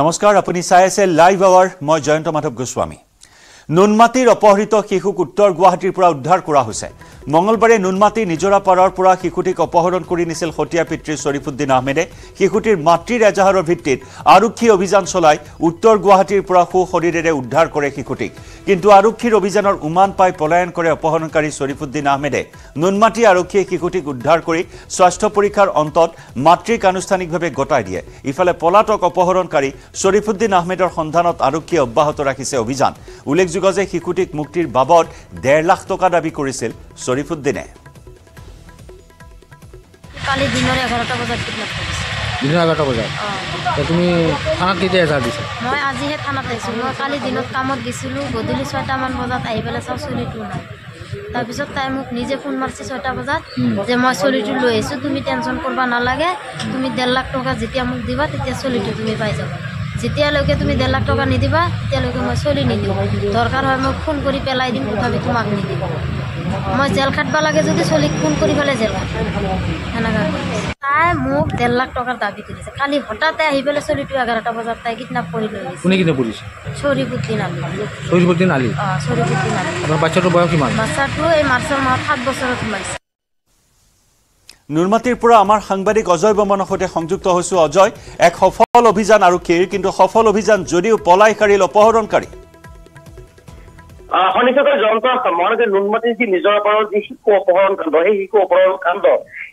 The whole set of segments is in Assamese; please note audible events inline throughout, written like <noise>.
নমস্কাৰ আপুনি চাই আছে লাইভ আৱাৰ মই জয়ন্ত মাধৱ গোস্বামী নুনমাটিৰ অপহৃত শিশুক উত্তৰ গুৱাহাটীৰ পৰা উদ্ধাৰ কৰা হৈছে মঙলবাৰে নুনমাতি পাৰৰ পৰা শিশুটিক অপহৰণ কৰি নিছিল সতীয়া পিতৃ শ্বৰিফুদ্দিন আহমেদে শিশুটিৰ মাতৃৰ এজাহাৰৰ ভিত্তিত আৰক্ষী অভিযান চলাই উত্তৰ গুৱাহাটীৰ পৰা সু শৰীৰেৰে উদ্ধাৰ কৰে শিশুটিক কিন্তু আৰক্ষীৰ অভিযানৰ উমান পাই পলায়ন কৰে অপহৰণকাৰী শ্বৰিফুদ্দিন আহমেদে নুনমাতি আৰক্ষীয়ে শিশুটিক উদ্ধাৰ কৰি স্বাস্থ্য পৰীক্ষাৰ অন্তত মাতৃক আনুষ্ঠানিকভাৱে গতাই দিয়ে ইফালে পলাতক অপহৰণকাৰী শ্বৰিফুদ্দিন আহমেদৰ সন্ধানত আৰক্ষীয়ে অব্যাহত ৰাখিছে অভিযান উল্লেখযোগ্য যে শিশুটিক মুক্তিৰ বাবদ ডেৰ লাখ টকা দাবী কৰিছিল শৰীফউদ্দিনে তাৰপিছত তাই মোক নিজে ফোন মাৰিছে ছয়টা বজাত যে মই চলিটো লৈ আহিছোঁ তুমি টেনশ্যন কৰিব নালাগে তুমি ডেৰ লাখ টকা যেতিয়া মোক দিবা তেতিয়া চলিটো তুমি পাই যাবা যেতিয়ালৈকে তুমি ডেৰ লাখ টকা নিদিবা তেতিয়ালৈকে মই চলি নিদিওঁ দৰকাৰ হয় মই ফোন কৰি পেলাই দিম তথাপি তোমাক নিদিওঁ মই জেল খাটবা লাগে যদি চলিক ফোন কৰি পেলাই জেল তাই মোক ডেৰ লাখ টকাৰ দাবী কৰিছে কালি হঠাতে আহি পেলাই চলিটো এঘাৰটা বজাত তাই কিদিনা পঢ়ি লৈ কোনে কিনা পঢ়িছে পৰা আমাৰ সাংবাদিক অজয় বৰ্মনৰ সৈতে সংযুক্ত হৈছোঁ অজয় এক সফল অভিযান আৰক্ষীৰ কিন্তু সফল অভিযান যদিও পলাইকাৰীল অপহৰণকাৰী শনিচকৰ জয়ন্ত মহানগৰ নুনমাটিৰ যি নিজৰ অপৰাধ যি শিশু অপহৰণ কাণ্ড সেই শিশু অপহৰণ কাণ্ড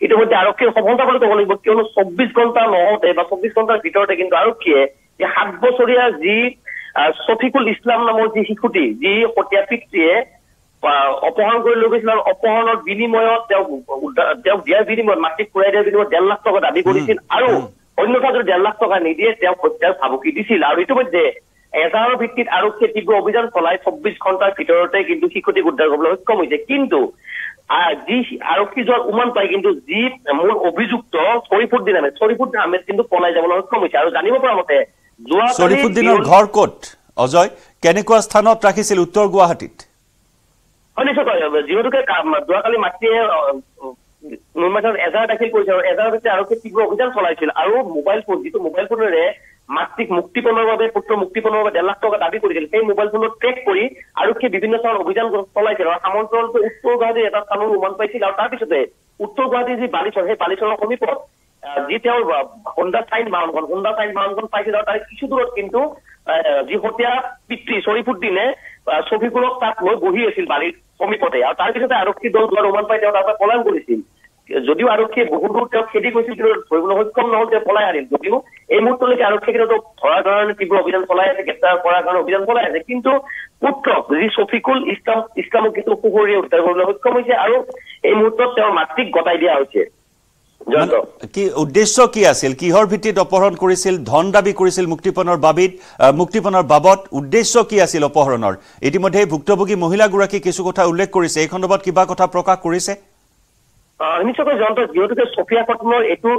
ইতিমধ্যে আৰক্ষীৰ সফলতা বুলি ক'ব লাগিব কিয়নো চৌব্বিছ ঘণ্টা নহওঁতে বা চৌব্বিছ ঘণ্টাৰ ভিতৰতে কিন্তু আৰক্ষীয়ে যে সাত বছৰীয়া যি শফিকুল ইছলাম নামৰ যি শিশুটি যি সতীয়া পিতৃয়ে অপহৰণ কৰি লৈ গৈছিল আৰু অপহৰণৰ বিনিময়ত তেওঁক তেওঁক দিয়াৰ বিনিময়ত মাটিত ঘূৰাই দিয়াৰ বিনিময়ত ডেৰ লাখ টকা দাবী কৰিছিল আৰু অন্যথা যদি ডেৰ লাখ টকা নিদিয়ে তেওঁক হত্যাৰ ভাবুকি দিছিল আৰু ইতিমধ্যে এজাৰৰ ভিত্তিত আৰক্ষীয়ে তীব্ৰ অভিযান চলাই চৌব্বিছ ঘণ্টাৰ ভিতৰতে কিন্তু শিশুটিক উদ্ধাৰ কৰিবলৈ সক্ষম হৈছে কিন্তু যি আৰক্ষী যোৱাৰ উমান পায় কিন্তু যি মূল অভিযুক্ত শৰিফুদ্দিন আহমেদ শৰিফুদ্দিন আহমেদ কিন্তু পলাই যাবলৈ সক্ষম হৈছে আৰু জানিব পৰা মতে যোৱা শৰিফুদ্দিনৰ ঘৰ কত অজয় কেনেকুৱা স্থানত ৰাখিছিল উত্তৰ গুৱাহাটীত হয় নিশ্চয় যিহেতুকে যোৱাকালি মাতৃয়ে নিৰ্মাণ এজাৰ দাখিল কৰিছে আৰু এজাৰ ভিত্তিত আৰক্ষীয়ে তীব্ৰ অভিযান চলাইছিল আৰু মোবাইল ফোন যিটো মোবাইল ফোনেৰে মাতৃক মুক্তিপণৰ বাবে পুত্ৰ মুক্তিপণৰ বাবে ডেৰ লাখ টকা দাবী কৰিছিল সেই মোবাইল ফোনত ট্ৰেক কৰি আৰক্ষীয়ে বিভিন্ন স্থানত অভিযান চলাইছিল আৰু সামঞ্জলটো উত্তৰ গুৱাহাটীৰ এটা স্থানত উমান পাইছিল আৰু তাৰপিছতে উত্তৰ গুৱাহাটীৰ যি বালিচৰ সেই বালিচৰৰ সমীপত যি তেওঁৰ হোণ্ডা চাইন বাহনখন হোণ্ডা চাইন বাহনখন পাইছিল আৰু তাৰে কিছু দূৰত কিন্তু যি সতীয়া পিতৃ শৰীফুদ্দিনে শফিকুলক তাত লৈ বহি আছিল বালিৰ সমীপতে আৰু তাৰপিছতে আৰক্ষী দল যোৱাৰ ৰোমান পাই তেওঁ তাৰ পৰা পলায়ন কৰিছিল যদিও আৰক্ষীয়ে বহু দূৰ তেওঁক খেদি গৈছিল কিন্তু ধৰিবলৈ সক্ষম নহ'ল তেওঁ পলাই আনিল যদিও এই মুহূৰ্তলৈকে আৰক্ষীয়ে কিন্তু ধৰাৰ কাৰণে তীব্ৰ অভিযান চলাই আছে গ্ৰেপ্তাৰ কৰাৰ কাৰণে অভিযান চলাই আছে কিন্তু পুত্ৰক যি শফিকুল ইছলাম ইছলামক কিন্তু সুহৰিয়ে উদ্ধাৰ কৰিবলৈ সক্ষম হৈছে আৰু এই মুহূৰ্তত তেওঁৰ মাতৃক গতাই দিয়া হৈছে কি উদ্দেশ্য কি আছিল কিহৰ ভিত্তিত অপহৰণ কৰিছিল ধন দাবী কৰিছিল মুক্তিপণৰ বাবিত মুক্তিপণৰ বাবদ উদ্দেশ্য কি আছিল অপহৰণৰ ইতিমধ্যে ভুক্তভোগী মহিলাগৰাকী কিছু কথা উল্লেখ কৰিছে এই সন্দৰ্ভত কিবা কথা প্ৰকাশ কৰিছে নিশ্চয়কৈ জয়ন্ত যিহেতুকে চফিয়া খাতুনৰ এইটো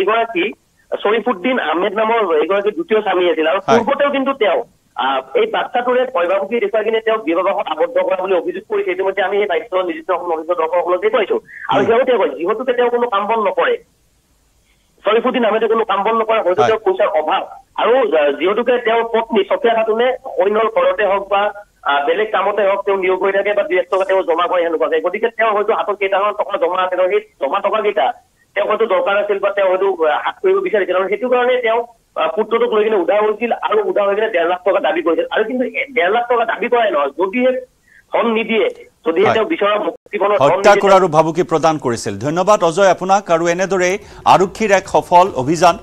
এইগৰাকী শ্বৰিফুদ্দিন আহমেদ নামৰ এইগৰাকী দ্বিতীয় স্বামী আছিল আৰু পূৰ্বতেও কিন্তু তেওঁ এই বাৰ্তাটোৰে কইভাবুকী দেখুৱাই কিনে তেওঁক বিবাহত আবদ্ধ কৰা বুলি অভিযোগ কৰিছে ইতিমধ্যে আমি সেই দায়িত্ব নিযুক্ত দৰ্শকসকলক দেখুৱাইছো আৰু কয় যিহেতুকে তেওঁ কোনো কাম বন নকৰে শৰিফুদ্দিন আহমেদে কোনো কাম বন নকৰে হয়তো তেওঁ পইচাৰ অভাৱ আৰু যিহেতুকে তেওঁৰ পত্নী চফিয়া খাতুনে অন্যৰ ঘৰতে হওক বা বেলেগ কামতে হওক তেওঁ নিয়োগ হৈ থাকে বা দুই এক টকা তেওঁ জমা কৰে সেনেকুৱাকে গতিকে তেওঁ হয়তো হাতত কেইটামান টকা জমা আছে সেই জমা টকাকেইটা তেওঁ হয়তো দৰকাৰ আছিল বা তেওঁ হয়তো হাত কৰিব বিচাৰিছিল আৰু সেইটো কাৰণে তেওঁ পুত্ৰটোক লৈ কিনে উদা হৈছিল আৰু উদা হৈ কিনে ডেৰ লাখ টকা দাবী কৰিছিল আৰু কিন্তু ডেৰ লাখ টকা দাবী কৰাই নহয় যদিহে ধন নিদিয়ে হত্যা কৰাৰো ভাবুকি প্ৰদান কৰিছিল ধন্যবাদ অজয় আপোনাক আৰু এনেদৰেই আৰক্ষীৰ এক সফল অভিযান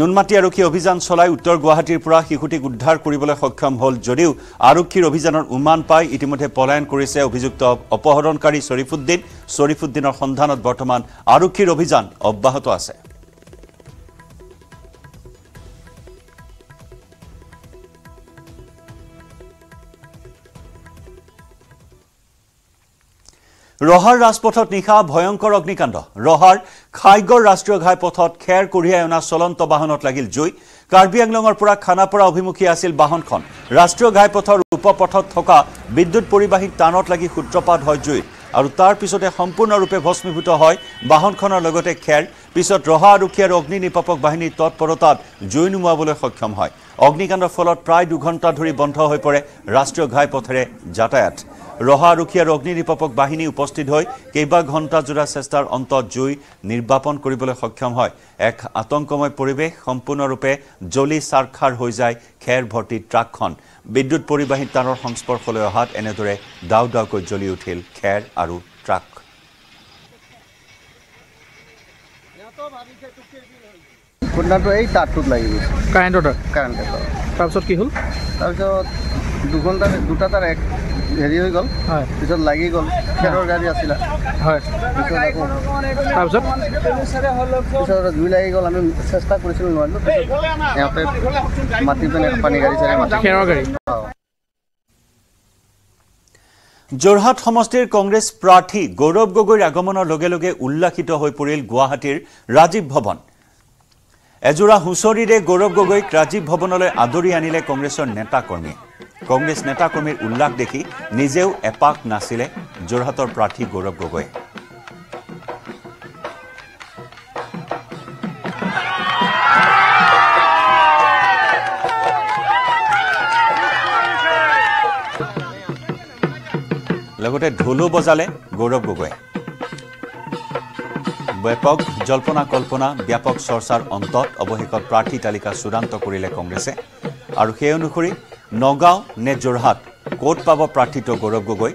নুনমাটি আৰক্ষী অভিযান চলাই উত্তৰ গুৱাহাটীৰ পৰা শিশুটিক উদ্ধাৰ কৰিবলৈ সক্ষম হ'ল যদিও আৰক্ষীৰ অভিযানৰ উমান পাই ইতিমধ্যে পলায়ন কৰিছে অভিযুক্ত অপহৰণকাৰী শ্বৰিফুদ্দিন শ্বৰীফুদ্দিনৰ সন্ধানত বৰ্তমান আৰক্ষীৰ অভিযান অব্যাহত আছে ৰহাৰ ৰাজপথত নিশা ভয়ংকৰ অগ্নিকাণ্ড ৰহাৰ খাইগড় ৰাষ্ট্ৰীয় ঘাইপথত খেৰ কঢ়িয়াই অনা চলন্ত বাহনত লাগিল জুই কাৰ্বি আংলঙৰ পৰা খানাপাৰা অভিমুখী আছিল বাহনখন ৰাষ্ট্ৰীয় ঘাইপথৰ উপপথত থকা বিদ্যুৎ পৰিবাহী টানত লাগি সূত্ৰপাত হয় জুই আৰু তাৰ পিছতে সম্পূৰ্ণৰূপে ভস্মীভূত হয় বাহনখনৰ লগতে খেৰ পিছত ৰহা আৰক্ষী আৰু অগ্নি নিপাপক বাহিনীৰ তৎপৰতাত জুই নুমুৱাবলৈ সক্ষম হয় অগ্নিকাণ্ডৰ ফলত প্ৰায় দুঘণ্টা ধৰি বন্ধ হৈ পৰে ৰাষ্ট্ৰীয় ঘাইপথেৰে যাতায়াত ৰহা আৰক্ষী আৰু অগ্নিনিৰ্পক বাহিনী উপস্থিত হৈ কেইবা ঘণ্টা জোৰা চেষ্টাৰ অন্তত জুই নিৰ্বাপন কৰিবলৈ সক্ষম হয় এক আতংকময় পৰিৱেশ সম্পূৰ্ণৰূপে জ্বলি চাৰখাৰ হৈ যায় খেৰ ভৰ্তি ট্ৰাকখন বিদ্যুৎ পৰিবাহী তাঁৰৰ সংস্পৰ্শলৈ অহাত এনেদৰে ডাও ডাওকৈ জ্বলি উঠিল খেৰ আৰু ট্ৰাক খুন্দাটো তাৰপিছত কি হ'ল তাৰপিছত দুঘণ্টা দুটা তাৰ এক হেৰি হৈ গ'ল পিছত লাগি গ'ল খেৰৰ গাড়ী আছিলে হয় জুই লাগি গ'ল আমি চেষ্টা কৰিছিলোঁ নোৱাৰিলোঁ সিহঁতে মাতি পিনে পানী গাড়ী চাৰি যোৰহাট সমষ্টিৰ কংগ্ৰেছ প্ৰাৰ্থী গৌৰৱ গগৈৰ আগমনৰ লগে লগে উল্লাসিত হৈ পৰিল গুৱাহাটীৰ ৰাজীৱ ভৱন এজোৰা হুঁচৰিৰে গৌৰৱ গগৈক ৰাজীৱ ভৱনলৈ আদৰি আনিলে কংগ্ৰেছৰ নেতা কৰ্মী কংগ্ৰেছ নেতাকৰ্মীৰ উল্লাস দেখি নিজেও এপাক নাছিলে যোৰহাটৰ প্ৰাৰ্থী গৌৰৱ গগৈ লগতে ঢোলো বজালে গৌৰৱ গগৈ ব্যাপক জল্পনা কল্পনা ব্যাপক চৰ্চাৰ অন্তত অৱশেষত প্ৰাৰ্থী তালিকা চূড়ান্ত কৰিলে কংগ্ৰেছে আৰু সেই অনুসৰি নগাঁও নে যোৰহাট ক'ত পাব প্ৰাৰ্থীত্ব গৌৰৱ গগৈ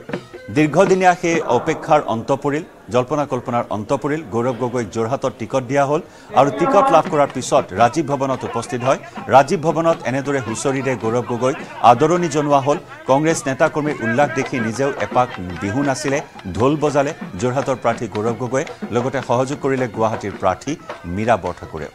দীৰ্ঘদিনীয়া সেই অপেক্ষাৰ অন্ত পৰিল জল্পনা কল্পনাৰ অন্ত পৰিল গৌৰৱ গগৈ যোৰহাটত টিকট দিয়া হ'ল আৰু টিকট লাভ কৰাৰ পিছত ৰাজীৱ ভৱনত উপস্থিত হয় ৰাজীৱ ভৱনত এনেদৰে হুঁচৰিৰে গৌৰৱ গগৈক আদৰণি জনোৱা হ'ল কংগ্ৰেছ নেতাকৰ্মীৰ উল্লাস দেখি নিজেও এপাক বিহু নাছিলে ঢোল বজালে যোৰহাটৰ প্ৰাৰ্থী গৌৰৱ গগৈয়ে লগতে সহযোগ কৰিলে গুৱাহাটীৰ প্ৰাৰ্থী মীৰা বৰঠাকুৰেও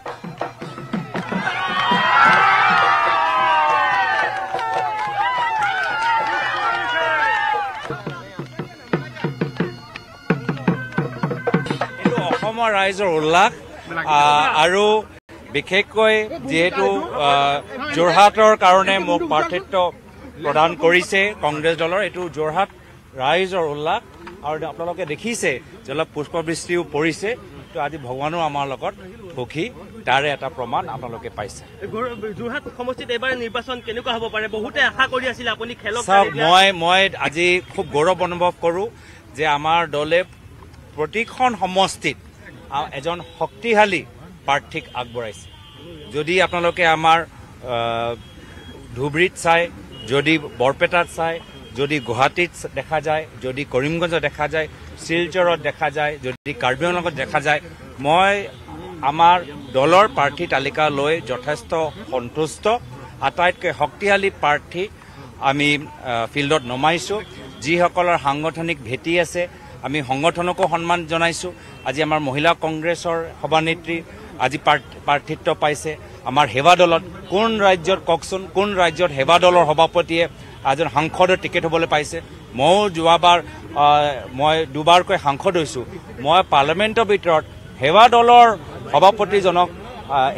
অসমৰ ৰাইজৰ উল্লাস আৰু বিশেষকৈ যিহেতু যোৰহাটৰ কাৰণে মোক প্ৰাৰ্থিত্ব প্ৰদান কৰিছে কংগ্ৰেছ দলৰ এইটো যোৰহাট ৰাইজৰ উল্লাস আৰু আপোনালোকে দেখিছে যে অলপ পুষ্পবৃষ্টিও পৰিছে তো আজি ভগৱানো আমাৰ লগত সুখী তাৰে এটা প্ৰমাণ আপোনালোকে পাইছে যোৰহাট সমষ্টিত এইবাৰ নিৰ্বাচন কেনেকুৱা হ'ব পাৰে বহুতে আশা কৰি আছিলে আপুনি খেল চাওক মই মই আজি খুব গৌৰৱ অনুভৱ কৰোঁ যে আমাৰ দলে প্ৰতিখন সমষ্টিত এজন শক্তিশালী প্ৰাৰ্থীক আগবঢ়াইছে যদি আপোনালোকে আমাৰ ধুবুৰীত চায় যদি বৰপেটাত চায় যদি গুৱাহাটীত দেখা যায় যদি কৰিমগঞ্জত দেখা যায় শিলচৰত দেখা যায় যদি কাৰ্বি আংলঙত দেখা যায় মই আমাৰ দলৰ প্ৰাৰ্থী তালিকা লৈ যথেষ্ট সন্তুষ্ট আটাইতকৈ শক্তিশালী প্ৰাৰ্থী আমি ফিল্ডত নমাইছোঁ যিসকলৰ সাংগঠনিক ভেটি আছে আমি সংগঠনকো সন্মান জনাইছোঁ আজি আমাৰ মহিলা কংগ্ৰেছৰ সভানেত্ৰী আজি প্ৰাৰ্থিত্ব পাইছে আমাৰ সেৱা দলত কোন ৰাজ্যত কওকচোন কোন ৰাজ্যত সেৱা দলৰ সভাপতিয়ে এজন সাংসদৰ টিকেট হ'বলৈ পাইছে ময়ো যোৱাবাৰ মই দুবাৰকৈ সাংসদ হৈছোঁ মই পাৰ্লামেণ্টৰ ভিতৰত সেৱা দলৰ সভাপতিজনক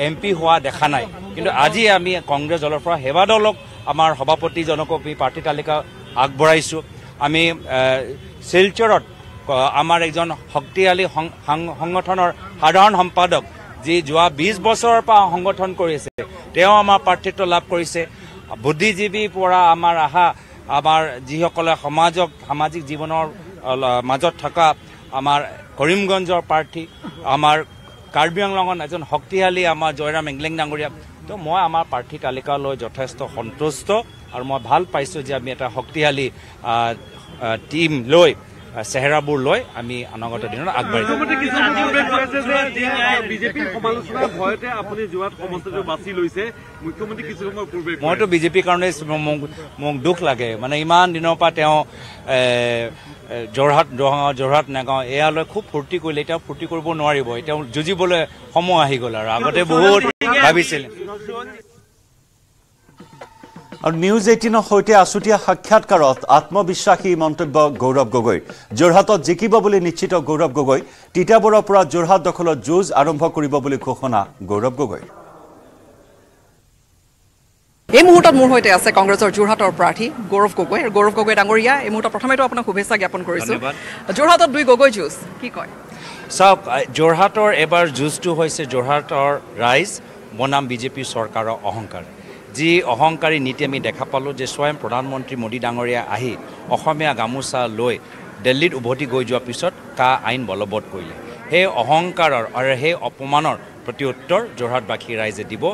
এম পি হোৱা দেখা নাই কিন্তু আজি আমি কংগ্ৰেছ দলৰ পৰা সেৱা দলক আমাৰ সভাপতিজনকো আমি প্ৰাৰ্থী তালিকা আগবঢ়াইছোঁ আমি শিলচৰত আমাৰ এজন শক্তিশালী সংগঠনৰ সাধাৰণ সম্পাদক যি যোৱা বিছ বছৰৰ পৰা সংগঠন কৰিছে তেওঁ আমাৰ প্ৰাৰ্থিত্ব লাভ কৰিছে বুদ্ধিজীৱীৰ পৰা আমাৰ অহা আমাৰ যিসকলে সমাজক সামাজিক জীৱনৰ মাজত থকা আমাৰ কৰিমগঞ্জৰ প্ৰাৰ্থী আমাৰ কাৰ্বি আংলঙত এজন শক্তিশালী আমাৰ জয়ৰাম এংলেং ডাঙৰীয়া তো মই আমাৰ প্ৰাৰ্থী তালিকালৈ যথেষ্ট সন্তুষ্ট আৰু মই ভাল পাইছোঁ যে আমি এটা শক্তিশালী টীম লৈ চেহেৰাবোৰ লৈ আমি অনাগত দিনত আগবাঢ়িম মইতো বিজেপিৰ কাৰণে মোক দুখ লাগে মানে ইমান দিনৰ পৰা তেওঁ যোৰহাট যোৰহাট নাগাওঁ এয়া লৈ খুব ফূৰ্তি কৰিলে এতিয়া ফূৰ্তি কৰিব নোৱাৰিব এতিয়া যুঁজিবলৈ সময় আহি গ'ল আৰু আগতে বহুত ভাবিছিল আৰু নিউজ এইটিনৰ সৈতে আছুতীয়া সাক্ষাৎকাৰত আত্মবিশ্বাসী মন্তব্য গৌৰৱ গগৈ যোৰহাটত জিকিব বুলি নিশ্চিত গৌৰৱ গগৈ তিতাবৰৰ পৰা যোৰহাট দখলত যুঁজ আৰম্ভ কৰিব বুলি ঘোষণা গৌৰৱ গগৈ এই মুহূৰ্তত মোৰ সৈতে আছে কংগ্ৰেছৰ যোৰহাটৰ প্ৰাৰ্থী গৌৰৱ গগৈ গৌৰৱ গগৈ ডাঙৰীয়া এই মুহূৰ্তত প্ৰথমেতো আপোনাক শুভেচ্ছা জ্ঞাপন কৰিছোঁ যোৰহাটত দুই গগৈ যুঁজ কি কয় চাওক যোৰহাটৰ এবাৰ যুঁজটো হৈছে যোৰহাটৰ ৰাইজ বনাম বিজেপি চৰকাৰৰ অহংকাৰ যি অহংকাৰী নীতি আমি দেখা পালোঁ যে স্বয়ং প্ৰধানমন্ত্ৰী মোদী ডাঙৰীয়া আহি অসমীয়া গামোচা লৈ দিল্লীত উভতি গৈ যোৱাৰ পিছত কা আইন বলবৎ কৰিলে সেই অহংকাৰৰ আৰু সেই অপমানৰ প্ৰতি উত্তৰ যোৰহাটবাসী ৰাইজে দিব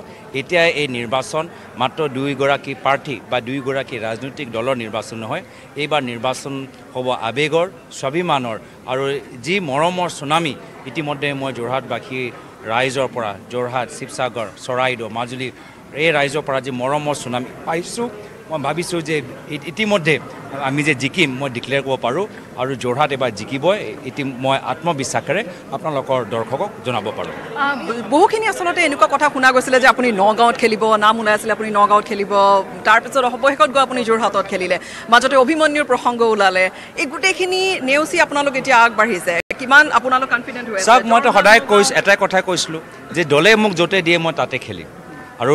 এতিয়া এই নিৰ্বাচন মাত্ৰ দুয়োগৰাকী প্ৰাৰ্থী বা দুয়োগৰাকী ৰাজনৈতিক দলৰ নিৰ্বাচন নহয় এইবাৰ নিৰ্বাচন হ'ব আৱেগৰ স্বাভিমানৰ আৰু যি মৰমৰ চুনামী ইতিমধ্যে মই যোৰহাটবাসী ৰাইজৰ পৰা যোৰহাট শিৱসাগৰ চৰাইদেউ মাজুলী এই ৰাইজৰ পৰা যি মৰমৰ চুনামি পাইছোঁ মই ভাবিছোঁ যে ইতিমধ্যে আমি যে জিকিম মই ডিক্লেয়াৰ কৰিব পাৰোঁ আৰু যোৰহাট এবাৰ জিকিবই ইতি মই আত্মবিশ্বাসেৰে আপোনালোকৰ দৰ্শকক জনাব পাৰোঁ বহুখিনি আচলতে এনেকুৱা কথা শুনা গৈছিলে যে আপুনি নগাঁৱত খেলিব নাম ওলাইছিলে আপুনি নগাঁৱত খেলিব তাৰপিছত অৱশেষত গৈ আপুনি যোৰহাটত খেলিলে মাজতে অভিমন্যুৰ প্ৰসংগ ওলালে এই গোটেইখিনি নেওচি আপোনালোক এতিয়া আগবাঢ়িছে কিমান আপোনালোক কনফিডেণ্ট হৈছে চব মইতো সদায় কৈছোঁ এটাই কথাই কৈছিলোঁ যে দলে মোক য'তে দিয়ে মই তাতে খেলিম আৰু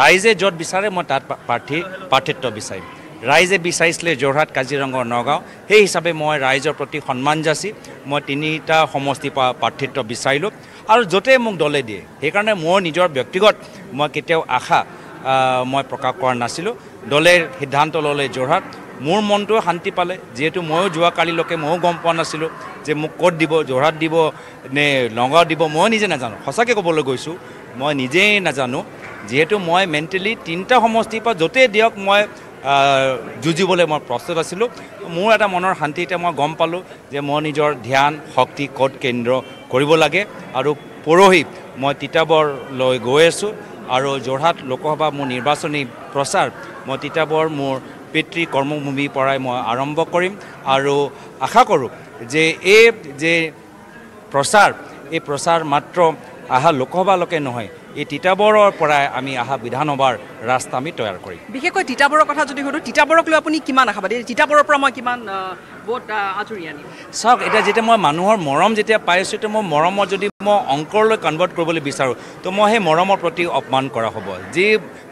ৰাইজে য'ত বিচাৰে মই তাত প্ৰাৰ্থী প্ৰাৰ্থিত্ব বিচাৰিম ৰাইজে বিচাৰিছিলে যোৰহাট কাজিৰঙা নগাঁও সেই হিচাপে মই ৰাইজৰ প্ৰতি সন্মান যাচি মই তিনিটা সমষ্টিৰ পৰা প্ৰাৰ্থিত্ব বিচাৰিলোঁ আৰু য'তেই মোক দলে দিয়ে সেইকাৰণে মোৰ নিজৰ ব্যক্তিগত মই কেতিয়াও আশা মই প্ৰকাশ কৰা নাছিলোঁ দলে সিদ্ধান্ত ল'লে যোৰহাট মোৰ মনটোৱে শান্তি পালে যিহেতু ময়ো যোৱাকালিলৈকে ময়ো গম পোৱা নাছিলোঁ যে মোক ক'ত দিব যোৰহাট দিব নে নগাঁও দিব মই নিজে নাজানো সঁচাকৈ ক'বলৈ গৈছোঁ মই নিজেই নাজানো যিহেতু মই মেণ্টেলি তিনিটা সমষ্টিৰ পৰা য'তেই দিয়ক মই যুঁজিবলৈ মই প্ৰস্তুত আছিলোঁ মোৰ এটা মনৰ শান্তি এতিয়া মই গম পালোঁ যে মই নিজৰ ধ্যান শক্তি ক'ত কেন্দ্ৰ কৰিব লাগে আৰু পৰহি মই তিতাবৰলৈ গৈ আছোঁ আৰু যোৰহাট লোকসভা মোৰ নিৰ্বাচনী প্ৰচাৰ মই তিতাবৰ মোৰ পিতৃ কৰ্মভূমিৰ পৰাই মই আৰম্ভ কৰিম আৰু আশা কৰোঁ যে এই যে প্ৰচাৰ এই প্ৰচাৰ মাত্ৰ অহা লোকসভালৈকে নহয় এই তিতাবৰৰ পৰাই আমি অহা বিধানসভাৰ ৰাস্তা আমি তৈয়াৰ কৰিম বিশেষকৈ তিতাবৰৰ কথা যদি সোধোঁ তিতাবৰক লৈ আপুনি কিমান আশাবাদী তিতাবৰৰ পৰা মই কিমান ভোট আঁতৰি আনিম চাওক এতিয়া যেতিয়া মই মানুহৰ মৰম যেতিয়া পাই আছোঁ তেতিয়া মই মৰমৰ যদি মই অংকৰলৈ কনভাৰ্ট কৰিবলৈ বিচাৰোঁ তো মই সেই মৰমৰ প্ৰতি অপমান কৰা হ'ব যি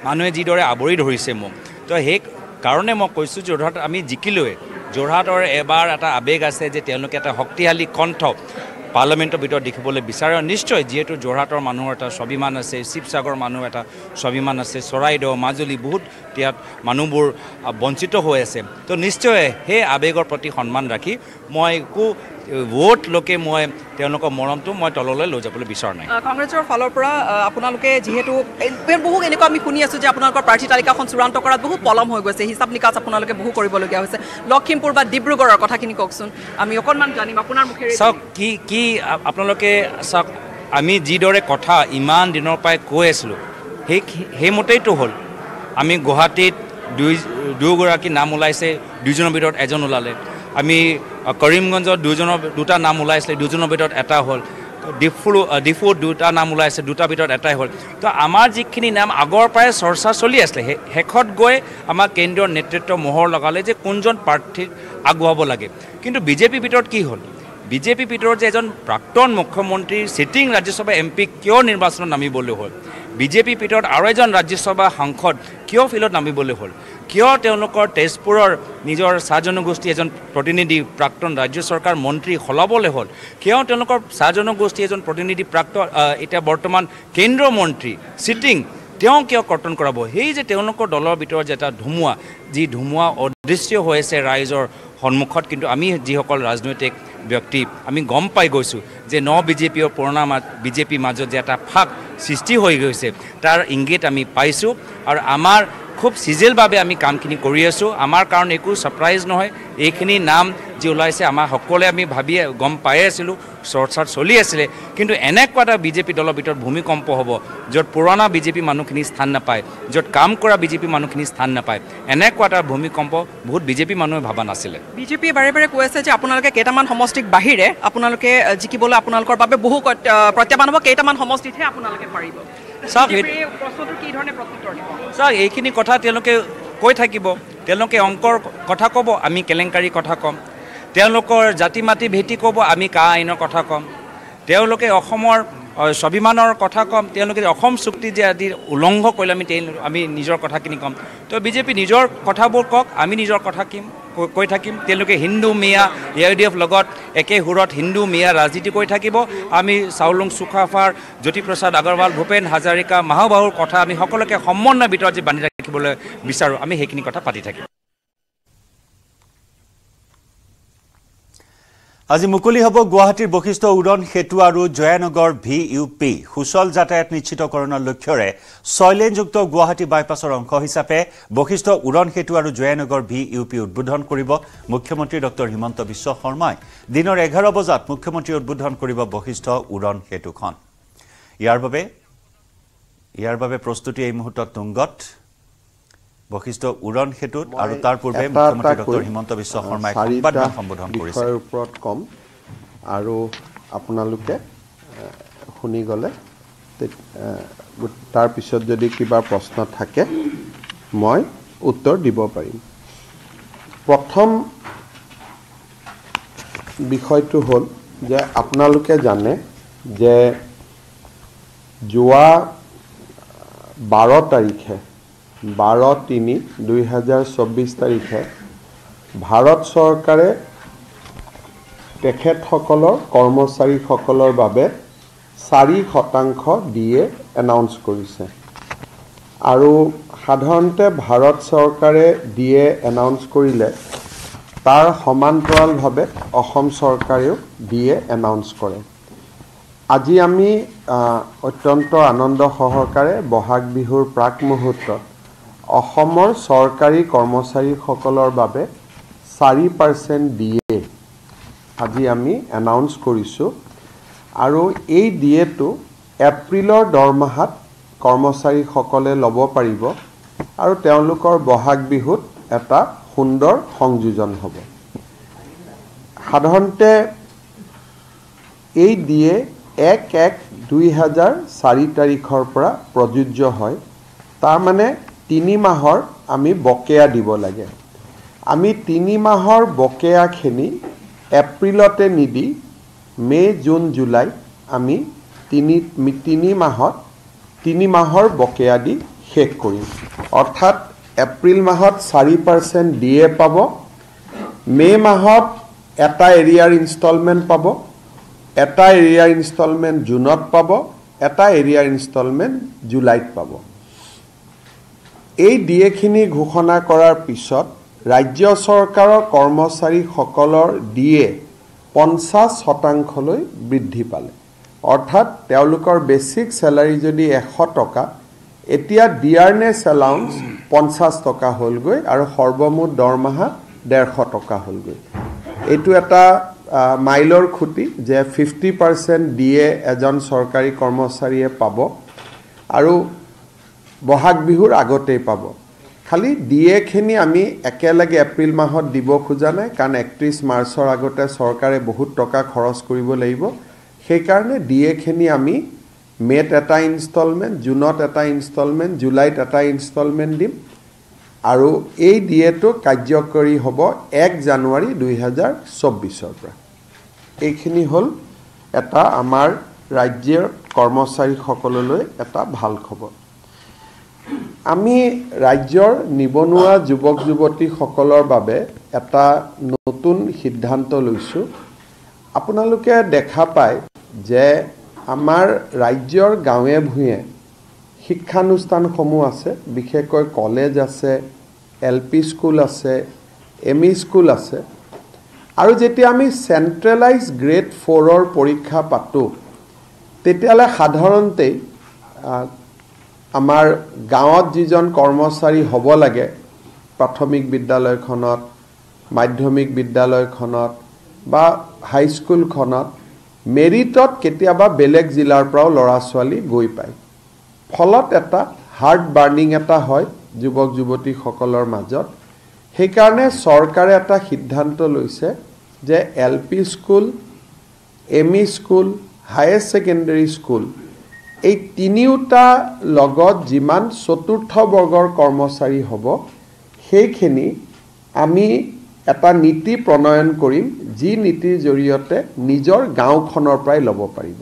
মানুহে যিদৰে আৱৰি ধৰিছে মোক তো সেই কাৰণে মই কৈছোঁ যোৰহাট আমি জিকিলোৱে যোৰহাটৰ এবাৰ এটা আৱেগ আছে যে তেওঁলোকে এটা শক্তিশালী কণ্ঠ পাৰ্লামেণ্টৰ ভিতৰত দেখিবলৈ বিচাৰে আৰু নিশ্চয় যিহেতু যোৰহাটৰ মানুহৰ এটা স্বাভিমান আছে শিৱসাগৰ মানুহৰ এটা স্বাভিমান আছে চৰাইদেউ মাজুলী বহুত ইয়াত মানুহবোৰ বঞ্চিত হৈ আছে তো নিশ্চয় সেই আৱেগৰ প্ৰতি সন্মান ৰাখি মই একো ভোট লোকে মই তেওঁলোকৰ মৰমটো মই তললৈ লৈ যাবলৈ বিচৰা নাই কংগ্ৰেছৰ ফালৰ পৰা আপোনালোকে যিহেতু বহু এনেকুৱা আমি শুনি আছোঁ যে আপোনালোকৰ প্ৰাৰ্থী তালিকাখন চূড়ান্ত কৰাত বহু পলম হৈ গৈছে হিচাপ নিকাচ আপোনালোকে বহু কৰিবলগীয়া হৈছে লখিমপুৰ বা ডিব্ৰুগড়ৰ কথাখিনি কওকচোন আমি অকণমান জানিম আপোনাৰ মুখেৰে চাওক কি কি আপোনালোকে চাওক আমি যিদৰে কথা ইমান দিনৰ পৰাই কৈ আছিলোঁ সেই সেইমতেইতো হ'ল আমি গুৱাহাটীত দুই দুয়োগৰাকী নাম ওলাইছে দুইজনৰ ভিতৰত এজন ওলালে আমি কৰিমগঞ্জত দুজনৰ দুটা নাম ওলাইছিলে দুজনৰ ভিতৰত এটা হল ডিফু ডিফু দুটা নাম ওলাইছে দুটা ভিতৰত এটাই হল তো আমাৰ যিখিনি নাম আগৰ পৰাই চৰ্চা চলি আছিলে শেষত গৈ আমাৰ কেন্দ্ৰীয় নেতৃত্ব মোহৰ লগালে যে কোনজন প্ৰাৰ্থী আগুৱাব লাগে কিন্তু বিজেপি ভিতৰত কি হল বিজেপি ভিতৰত যে এজন প্ৰাক্তন প্ৰাক্তন মুখ্যমন্ত্ৰী ৰাজ্যসভা এম পি কিয় নিৰ্বাচনত নামিবলৈ হল বিজেপি ভিতৰত আৰু এজন ৰাজ্যসভা সাংসদ কিয় ফিল্ডত নামিবলৈ হল কিয় তেওঁলোকৰ তেজপুৰৰ নিজৰ চাহ জনগোষ্ঠী এজন প্ৰতিনিধি প্ৰাক্তন ৰাজ্য চৰকাৰ মন্ত্ৰী সলাবলৈ হ'ল কিয় তেওঁলোকৰ চাহ জনগোষ্ঠী এজন প্ৰতিনিধি প্ৰাক্তন এতিয়া বৰ্তমান কেন্দ্ৰীয় মন্ত্ৰী চিটিং তেওঁ কিয় কৰ্তন কৰাব সেই যে তেওঁলোকৰ দলৰ ভিতৰত যে এটা ধুমুৱা যি ধুমুৱা অদৃশ্য হৈ আছে ৰাইজৰ সন্মুখত কিন্তু আমি যিসকল ৰাজনৈতিক ব্যক্তি আমি গম পাই গৈছোঁ যে ন বিজেপিৰ পুৰণা মাজ বিজেপিৰ মাজত যে এটা ফাঁক সৃষ্টি হৈ গৈছে তাৰ ইংগিত আমি পাইছোঁ আৰু আমাৰ খুব সিজিলভাৱে আমি কামখিনি কৰি আছোঁ আমাৰ কাৰণ একো ছাৰপ্ৰাইজ নহয় এইখিনি নাম যি ওলাইছে আমাৰ সকলোৱে আমি ভাবি গম পাই আছিলোঁ চৰ্চাৰ চলি আছিলে কিন্তু এনেকুৱা এটা বিজেপি দলৰ ভিতৰত ভূমিকম্প হ'ব য'ত পুৰণা বিজেপি মানুহখিনি স্থান নাপায় য'ত কাম কৰা বিজেপি মানুহখিনি স্থান নাপায় এনেকুৱা এটা ভূমিকম্প বহুত বিজেপি মানুহে ভবা নাছিলে বিজেপিয়ে বাৰে বাৰে কৈ আছে যে আপোনালোকে কেইটামান সমষ্টিক বাহিৰে আপোনালোকে জিকিবলৈ আপোনালোকৰ বাবে বহু প্ৰত্যাহ্বান হ'ব কেইটামান সমষ্টিতহে আপোনালোকে পাৰিব চাওক এইখিনি কথা তেওঁলোকে কৈ থাকিব তেওঁলোকে অংকৰ কথা ক'ব আমি কেলেংকাৰী কথা ক'ম তেওঁলোকৰ জাতি মাটি ভেটি ক'ব আমি কা আইনৰ কথা ক'ম তেওঁলোকে অসমৰ স্বাভিমানৰ কথা ক'ম তেওঁলোকে অসম চুক্তি যে আজি উলংঘ কৰিলে আমি আমি নিজৰ কথাখিনি ক'ম তো বিজেপি নিজৰ কথাবোৰ কওক আমি নিজৰ কথা কিম কৈ থাকিম তেওঁলোকে হিন্দু মিয়া এ আই ডি এফ লগত একে সুৰত হিন্দু মিয়া ৰাজনীতি কৰি থাকিব আমি চাউলুং চুকাফাৰ জ্যোতিপ্ৰসাদ আগৰৱাল ভূপেন হাজৰিকা মহাবাহুৰ কথা আমি সকলোকে সমন্বয় ভিতৰত যে বান্ধি ৰাখিবলৈ বিচাৰোঁ আমি সেইখিনি কথা পাতি থাকিম আজি মুকলি হ'ব গুৱাহাটীৰ বৈশিষ্ট্য উড়ন সেতু আৰু জয়ানগৰ ভি ইউ পি সুচল যাতায়াত নিশ্চিতকৰণৰ লক্ষ্যৰে ছয়লেনযুক্ত গুৱাহাটী বাইপাছৰ অংশ হিচাপে বশিষ্ঠ উড়ন সেতু আৰু জয়ানগৰ ভি ইউ পি উদ্বোধন কৰিব মুখ্যমন্ত্ৰী ডঃ হিমন্ত বিশ্ব শৰ্মাই দিনৰ এঘাৰ বজাত মুখ্যমন্ত্ৰী উদ্বোধন কৰিব বৈশিষ্ট্য উড়ন সেতুখন ইয়াৰ বাবে ইয়াৰ বাবে প্ৰস্তুতি এই মুহূৰ্তত তুংগত বশিষ্ঠ উৰণ সেতুত আৰু তাৰ পূৰ্বে মুখ্যমন্ত্ৰী ড হিমন্ত বিশ্ব শৰ্মাই সংবাদমেল সম্বোধন কৰিছে ওপৰত কম আৰু আপোনালোকে শুনি গ'লে তাৰপিছত যদি কিবা প্ৰশ্ন থাকে মই উত্তৰ দিব পাৰিম প্ৰথম বিষয়টো হ'ল যে আপোনালোকে জানে যে যোৱা বাৰ তাৰিখে বাৰ তিনি দুহেজাৰ চৌব্বিছ তাৰিখে ভাৰত চৰকাৰে তেখেতসকলৰ কৰ্মচাৰীসকলৰ বাবে চাৰি শতাংশ ডি এ এনাউন্স কৰিছে আৰু সাধাৰণতে ভাৰত চৰকাৰে ডি এ এনাউন্স কৰিলে তাৰ সমান্তৰালভাৱে অসম চৰকাৰেও ডি এ এনাউন্স কৰে আজি আমি অত্যন্ত আনন্দ সহকাৰে বহাগ বিহুৰ প্ৰাক মুহূৰ্তত অসমৰ চৰকাৰী কৰ্মচাৰীসকলৰ বাবে চাৰি পাৰ্চেণ্ট ডি এ আজি আমি এনাউন্স কৰিছোঁ আৰু এই ডি এটো এপ্ৰিলৰ দৰমহাত কৰ্মচাৰীসকলে ল'ব পাৰিব আৰু তেওঁলোকৰ বহাগ বিহুত এটা সুন্দৰ সংযোজন হ'ব সাধাৰণতে এই ডি এ এক এক দুই হাজাৰ চাৰি তাৰিখৰ পৰা প্ৰযোজ্য হয় তাৰমানে তিনি মাহৰ আমি বকেয়া দিব লাগে আমি তিনি মাহৰ বকেয়াখিনি এপ্ৰিলতে নিদি মে' জুন জুলাই আমি তিনি তিনি মাহত তিনি মাহৰ বকেয়া দি শেষ কৰিম অৰ্থাৎ এপ্ৰিল মাহত চাৰি পাৰ্চেণ্ট ডি এ পাব মে' মাহত এটা এৰিয়াৰ ইনষ্টলমেণ্ট পাব এটা এৰিয়াৰ ইনষ্টলমেণ্ট জুনত পাব এটা এৰিয়াৰ ইনষ্টলমেণ্ট জুলাইত পাব এই ডিএখিনি ঘোষণা কৰাৰ পিছত ৰাজ্য চৰকাৰৰ কৰ্মচাৰীসকলৰ ডিএ পঞ্চাছ শতাংশলৈ বৃদ্ধি পালে অৰ্থাৎ তেওঁলোকৰ বেচিক চেলাৰী যদি এশ টকা এতিয়া ডিয়াৰনেছ এলাউন্স পঞ্চাছ টকা হ'লগৈ আৰু সৰ্বমুঠ দৰমহা ডেৰশ টকা হ'লগৈ এইটো এটা মাইলৰ খুঁটি যে ফিফটি পাৰ্চেণ্ট ডিয়ে এজন চৰকাৰী কৰ্মচাৰীয়ে পাব আৰু বহাগ বিহুৰ আগতেই পাব খালি ডিএখিনি আমি একেলগে এপ্ৰিল মাহত দিব খোজা নাই কাৰণ একত্ৰিছ মাৰ্চৰ আগতে চৰকাৰে বহুত টকা খৰচ কৰিব লাগিব সেইকাৰণে ডিএখিনি আমি মে'ত এটা ইনষ্টলমেণ্ট জুনত এটা ইনষ্টলমেণ্ট জুলাইত এটা ইনষ্টলমেণ্ট দিম আৰু এই ডিএটো কাৰ্যকৰী হ'ব এক জানুৱাৰী দুহেজাৰ চৌব্বিছৰ পৰা এইখিনি হ'ল এটা আমাৰ ৰাজ্যৰ কৰ্মচাৰীসকললৈ এটা ভাল খবৰ আমি ৰাজ্যৰ নিবনুৱা যুৱক যুৱতীসকলৰ বাবে এটা নতুন সিদ্ধান্ত লৈছোঁ আপোনালোকে দেখা পায় যে আমাৰ ৰাজ্যৰ গাঁৱে ভূঞে শিক্ষানুষ্ঠানসমূহ আছে বিশেষকৈ কলেজ আছে এল পি স্কুল আছে এম ই স্কুল আছে আৰু যেতিয়া আমি চেণ্ট্ৰেলাইজ গ্ৰেড ফ'ৰৰ পৰীক্ষা পাতোঁ তেতিয়াহ'লে সাধাৰণতেই আমাৰ গাঁৱত যিজন কৰ্মচাৰী হ'ব লাগে প্ৰাথমিক বিদ্যালয়খনত মাধ্যমিক বিদ্যালয়খনত বা হাইস্কুলখনত মেৰিটত কেতিয়াবা বেলেগ জিলাৰ পৰাও ল'ৰা ছোৱালী গৈ পায় ফলত এটা হাৰ্ড বাৰ্ণিং এটা হয় যুৱক যুৱতীসকলৰ মাজত সেইকাৰণে চৰকাৰে এটা সিদ্ধান্ত লৈছে যে L P school M E school higher secondary school এই তিনিওটা লগত যিমান চতুৰ্থ বৰ্গৰ কৰ্মচাৰী হ'ব সেইখিনি আমি এটা নীতি প্ৰণয়ন কৰিম যি নীতিৰ জৰিয়তে নিজৰ গাঁওখনৰ পৰাই ল'ব পাৰিব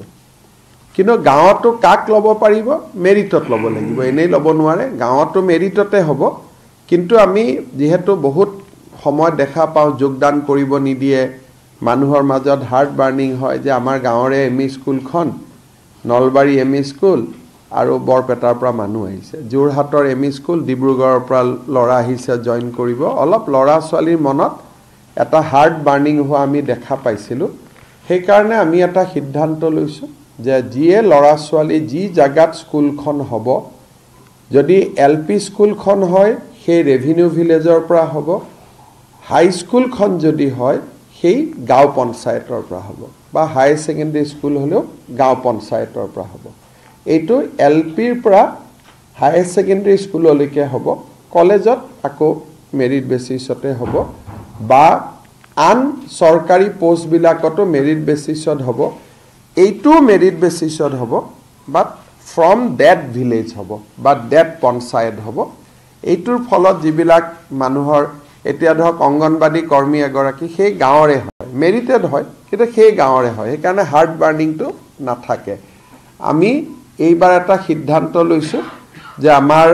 কিন্তু গাঁৱতো কাক ল'ব পাৰিব মেৰিটত ল'ব লাগিব এনেই ল'ব নোৱাৰে গাঁৱতো মেৰিটতে হ'ব কিন্তু আমি যিহেতু বহুত সময়ত দেখা পাওঁ যোগদান কৰিব নিদিয়ে মানুহৰ মাজত হাৰ্ট বাৰ্ণিং হয় যে আমাৰ গাঁৱৰে এম ই স্কুলখন নলবাৰী এম ই স্কুল আৰু বৰপেটাৰ পৰা মানুহ আহিছে যোৰহাটৰ এম ই স্কুল ডিব্ৰুগড়ৰ পৰা ল'ৰা আহিছে জইন কৰিব অলপ ল'ৰা ছোৱালীৰ মনত এটা হাৰ্ড বাৰ্ণিং হোৱা আমি দেখা পাইছিলোঁ সেইকাৰণে আমি এটা সিদ্ধান্ত লৈছোঁ যে যিয়ে ল'ৰা ছোৱালী যি জেগাত স্কুলখন হ'ব যদি এল পি স্কুলখন হয় সেই ৰেভিনিউ ভিলেজৰ পৰা হ'ব হাই স্কুলখন যদি হয় সেই গাঁও পঞ্চায়তৰ পৰা হ'ব বা হাই ছেকেণ্ডেৰী স্কুল হ'লেও গাঁও পঞ্চায়তৰ পৰা হ'ব এইটো এল পিৰ পৰা হায়াৰ ছেকেণ্ডেৰী স্কুললৈকে হ'ব কলেজত আকৌ মেৰিট বেচিছতে হ'ব বা আন চৰকাৰী প'ষ্টবিলাকতো মেৰিট বেচিছত হ'ব এইটোও মেৰিট বেচিছত হ'ব বাট ফ্ৰম ডেট ভিলেজ হ'ব বা ডেট পঞ্চায়ত হ'ব এইটোৰ ফলত যিবিলাক মানুহৰ এতিয়া ধৰক অংগনবাদী কৰ্মী এগৰাকী সেই গাঁৱৰে হয় হয় মেৰিটেড হয় কিন্তু সেই গাঁৱৰে হয় সেইকাৰণে হাৰ্ট বাৰ্ণিংটো নাথাকে আমি এইবাৰ এটা সিদ্ধান্ত লৈছোঁ যে আমাৰ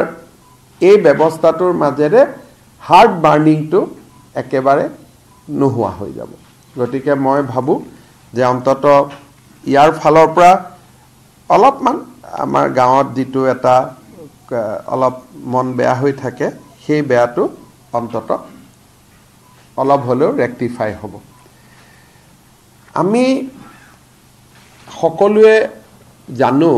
এই ব্যৱস্থাটোৰ মাজেৰে হাৰ্ট বাৰ্ণিংটো একেবাৰে নোহোৱা হৈ যাব গতিকে মই ভাবোঁ যে অন্ততঃ ইয়াৰ ফালৰ পৰা অলপমান আমাৰ গাঁৱত যিটো এটা অলপ মন বেয়া হৈ থাকে সেই বেয়াটো অন্ততঃ অলপ হ'লেও ৰেক্টিফাই হ'ব আমি সকলোৱে জানো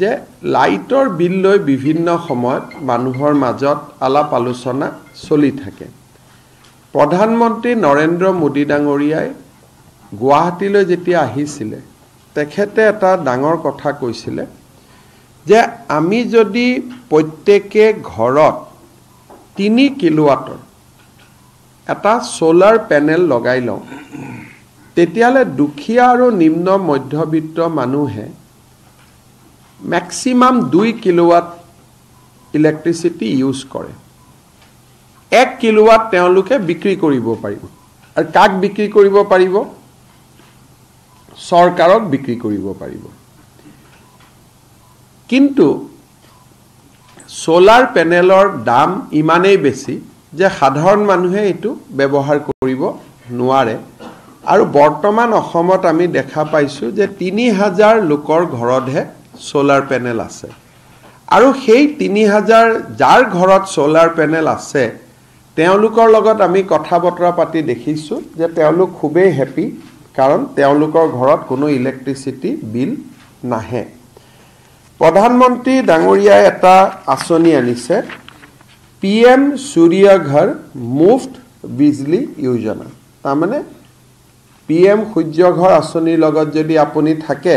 যে লাইটৰ বিল লৈ বিভিন্ন সময়ত মানুহৰ মাজত আলাপ আলোচনা চলি থাকে প্ৰধানমন্ত্ৰী নৰেন্দ্ৰ মোদী ডাঙৰীয়াই গুৱাহাটীলৈ যেতিয়া আহিছিলে তেখেতে এটা ডাঙৰ কথা কৈছিলে যে আমি যদি প্ৰত্যেকে ঘৰত তিনি কিলোৱাটৰ এটা চ'লাৰ পেনেল লগাই লওঁ তেতিয়াহ'লে দুখীয়া আৰু নিম্ন মধ্যবিত্ত মানুহে মেক্সিমাম দুই কিলোৱাট ইলেক্ট্ৰিচিটি ইউজ কৰে এক কিলোৱাট তেওঁলোকে বিক্ৰী কৰিব পাৰিব আৰু কাক বিক্ৰী কৰিব পাৰিব চৰকাৰক বিক্ৰী কৰিব পাৰিব কিন্তু চ'লাৰ পেনেলৰ দাম ইমানেই বেছি যে সাধাৰণ মানুহে এইটো ব্যৱহাৰ কৰিব নোৱাৰে আৰু বৰ্তমান অসমত আমি দেখা পাইছোঁ যে তিনি হাজাৰ লোকৰ ঘৰতহে চ'লাৰ পেনেল আছে আৰু সেই তিনি হাজাৰ যাৰ ঘৰত চ'লাৰ পেনেল আছে তেওঁলোকৰ লগত আমি কথা বতৰা পাতি দেখিছোঁ যে তেওঁলোক খুবেই হেপী কাৰণ তেওঁলোকৰ ঘৰত কোনো ইলেক্ট্ৰিচিটি বিল নাহে প্ৰধানমন্ত্ৰী ডাঙৰীয়াই এটা আঁচনি আনিছে পি এম সূৰ্য ঘৰ মুফ্ট বিজলী যোজনা তাৰমানে পি এম সূৰ্য ঘৰ আঁচনিৰ লগত যদি আপুনি থাকে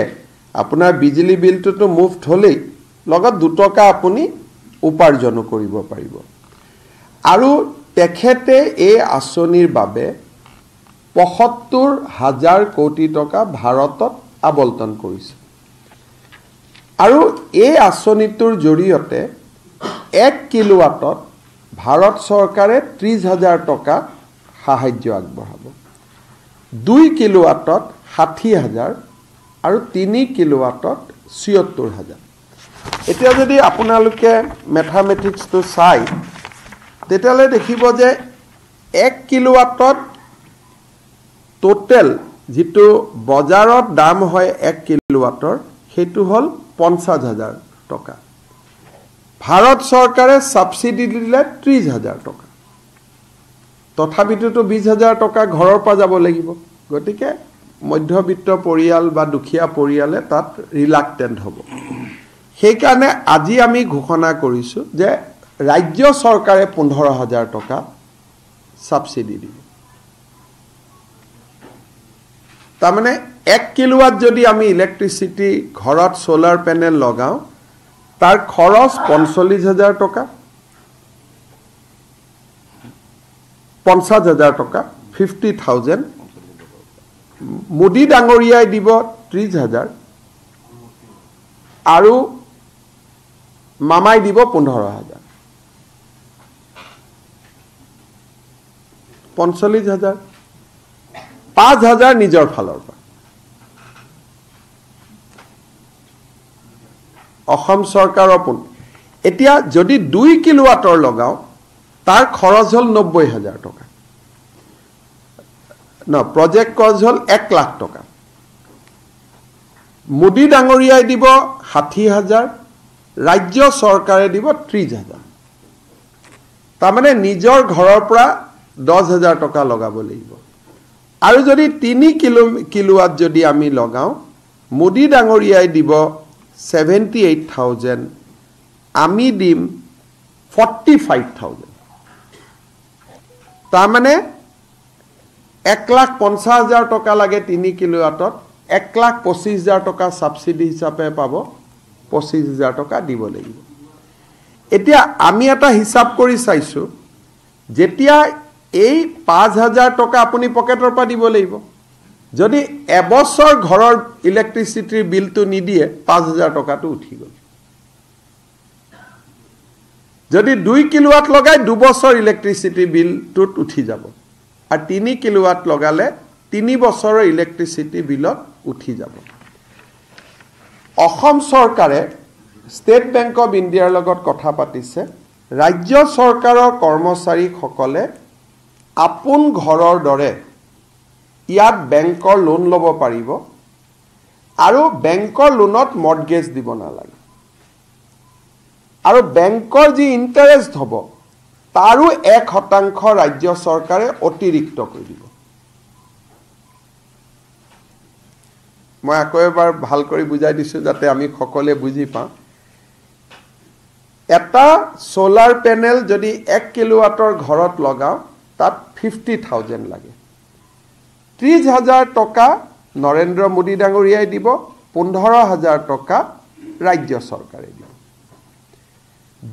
আপোনাৰ বিজুলী বিলটোতো মুফ্ত হ'লেই লগত দুটকা আপুনি উপাৰ্জনো কৰিব পাৰিব আৰু তেখেতে এই আঁচনিৰ বাবে পঁসত্তৰ হাজাৰ কোটি টকা ভাৰতত আৱণ্টন কৰিছে আৰু এই আঁচনিটোৰ জৰিয়তে এক কিলোৱাটত ভাৰত চৰকাৰে ত্ৰিছ হাজাৰ টকা সাহাৰ্য আগবঢ়াব দুই কিলো কিলোৱাটত ষাঠি হাজাৰ আৰু তিনি কিলো কিলোৱাটত ছিয়ত্তৰ হাজাৰ এতিয়া যদি আপোনালোকে মেথামেটিক্সটো চাই তেতিয়াহ'লে দেখিব যে এক কিলোৱাটত ট'টেল যিটো বজাৰত দাম হয় এক কিলোৱাটৰ সেইটো হ'ল পঞ্চাছ হাজাৰ টকা ভাৰত চৰকাৰে ছাবচিডি দিলে ত্ৰিছ হাজাৰ টকা তথাপিতোতো বিছ হাজাৰ টকা ঘৰৰ পৰা যাব লাগিব গতিকে মধ্যবিত্ত পৰিয়াল বা দুখীয়া পৰিয়ালে তাত ৰিলাকটেণ্ট হ'ব সেইকাৰণে আজি আমি ঘোষণা কৰিছোঁ যে ৰাজ্য চৰকাৰে পোন্ধৰ হাজাৰ টকা ছাবচিডি দিব তাৰমানে এক কিলোৱাত যদি আমি ইলেক্ট্ৰিচিটি ঘৰত ছ'লাৰ পেনেল লগাওঁ তাৰ খৰচ পঞ্চল্লিছ হাজাৰ টকা পঞ্চাছ হাজাৰ টকা ফিফটি থাউজেণ্ড মোদী ডাঙৰীয়াই দিব ত্ৰিছ হাজাৰ আৰু মামাই দিব পোন্ধৰ হাজাৰ পঞ্চল্লিছ হাজাৰ পাঁচ হাজাৰ নিজৰ ফালৰ পৰা অসম চৰকাৰৰ পোন এতিয়া যদি দুই কিলোৱাটৰ লগাওঁ তাৰ খৰচ হ'ল নব্বৈ হাজাৰ টকা ন প্ৰজেক্ট খৰচ হ'ল এক লাখ টকা মোদী ডাঙৰীয়াই দিব ষাঠি হাজাৰ ৰাজ্য চৰকাৰে দিব ত্ৰিছ হাজাৰ তাৰমানে নিজৰ ঘৰৰ পৰা দহ হাজাৰ টকা লগাব লাগিব আৰু যদি তিনি কিলো কিলোৱাত যদি আমি লগাওঁ মোদী ডাঙৰীয়াই দিব ছেভেণ্টি এইট থাউজেণ্ড আমি দিম ফৰ্টি ফাইভ থাউজেণ্ড তাৰমানে এক লাখ পঞ্চাছ হাজাৰ টকা লাগে তিনি কিলো কিলোৱাটত এক লাখ পঁচিছ হাজাৰ টকা ছাবচিডি হিচাপে পাব পঁচিছ হাজাৰ টকা দিব লাগিব এতিয়া আমি এটা হিচাপ কৰি চাইছোঁ যেতিয়া এই পাঁচ হাজাৰ টকা আপুনি পকেটৰ পৰা দিব লাগিব যদি এবছৰ ঘৰৰ ইলেক্ট্ৰিচিটিৰ বিলটো নিদিয়ে পাঁচ হাজাৰ টকাটো উঠি গ'ল যদি দুই কিলোৱাট লগাই দুবছৰ ইলেক্ট্ৰিচিটি বিলটোত উঠি যাব আৰু তিনি কিলোৱাট লগালে তিনি বছৰৰ ইলেক্ট্ৰিচিটি বিলত উঠি যাব অসম চৰকাৰে ষ্টেট বেংক অৱ ইণ্ডিয়াৰ লগত কথা পাতিছে ৰাজ্য চৰকাৰৰ কৰ্মচাৰীসকলে আপোন ঘৰৰ দৰে ইয়াত বেংকৰ লোন ল'ব পাৰিব আৰু বেংকৰ লোনত মৰ্গেজ দিব নালাগে আৰু বেংকৰ যি ইণ্টাৰেষ্ট হ'ব তাৰো এক শতাংশ ৰাজ্য চৰকাৰে অতিৰিক্ত কৰি দিব মই আকৌ এবাৰ ভাল কৰি বুজাই দিছোঁ যাতে আমি সকলোৱে বুজি পাওঁ এটা চ'লাৰ পেনেল যদি এক কিলোৱাটৰ ঘৰত লগাওঁ তাত ফিফটি থাউজেণ্ড লাগে ত্ৰিছ হাজাৰ টকা নৰেন্দ্ৰ মোদী ডাঙৰীয়াই দিব পোন্ধৰ হাজাৰ টকা ৰাজ্য চৰকাৰে দিব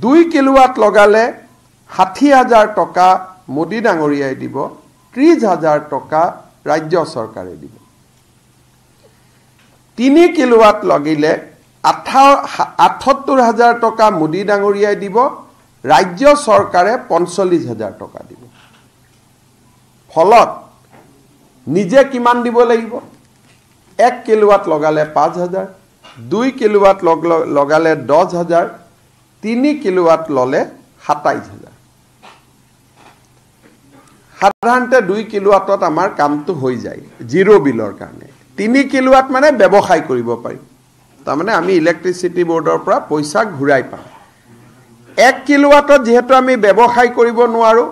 দুই কিলোৱাত লগালে ষাঠি হাজাৰ টকা মোদী ডাঙৰীয়াই দিব ত্ৰিছ হাজাৰ টকা ৰাজ্য চৰকাৰে দিব তিনি কিলোৱাত লগিলে আঠা আঠসত্তৰ হাজাৰ টকা মোদী ডাঙৰীয়াই দিব ৰাজ্য চৰকাৰে পঞ্চল্লিছ হাজাৰ টকা দিব ফলত নিজে কিমান দিব লাগিব এক কিলোৱাত লগালে পাঁচ হাজাৰ দুই কিলোৱাট লগালে দহ হাজাৰ তিনি কিলোৱাট ল'লে সাতাইছ হাজাৰ সাধাৰণতে দুই কিলোৱাটত আমাৰ কামটো হৈ যায় জিৰ' বিলৰ কাৰণে তিনি কিলোৱাট মানে ব্যৱসায় কৰিব পাৰি তাৰমানে আমি ইলেক্ট্ৰিচিটি বৰ্ডৰ পৰা পইচা ঘূৰাই পাওঁ এক কিলোৱাটত যিহেতু আমি ব্যৱসায় কৰিব নোৱাৰোঁ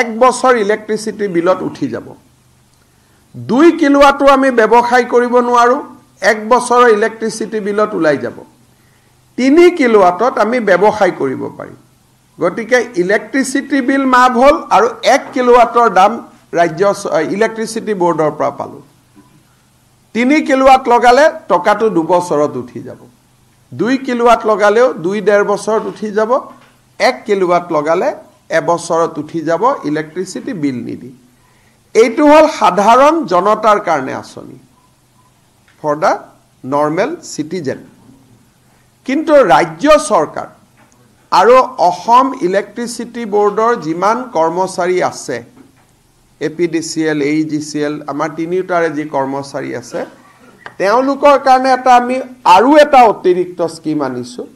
এক বছৰ ইলেক্ট্ৰিচিটি বিলত উঠি যাব দুই কিলোৱাটো আমি ব্যৱসায় কৰিব নোৱাৰোঁ এক বছৰৰ ইলেক্ট্ৰিচিটি বিলত ওলাই যাব তিনি কিলোৱাটত আমি ব্যৱসায় কৰিব পাৰিম গতিকে ইলেক্ট্ৰিচিটি বিল মাফ হ'ল আৰু এক কিলো কিলোৱাটৰ দাম ৰাজ্য ইলেক্ট্ৰিচিটি ব'ৰ্ডৰ পৰা পালোঁ তিনি কিলোৱাট লগালে টকাটো দুবছৰত উঠি যাব দুই কিলোৱাট লগালেও দুই ডেৰ বছৰত উঠি যাব এক কিলোৱাট লগালে এবছৰত উঠি যাব ইলেক্ট্ৰিচিটি বিল নিদি এইটো হ'ল সাধাৰণ জনতাৰ কাৰণে আঁচনি ফৰ দ্য নৰ্মেল চিটিজেন কিন্তু ৰাজ্য চৰকাৰ আৰু অসম ইলেক্ট্ৰিচিটি বৰ্ডৰ যিমান কৰ্মচাৰী আছে A P D C L A G C L আমাৰ তিনিওটাৰে যি কৰ্মচাৰী আছে তেওঁলোকৰ কাৰণে এটা আমি আৰু এটা অতিৰিক্ত স্কীম আনিছোঁ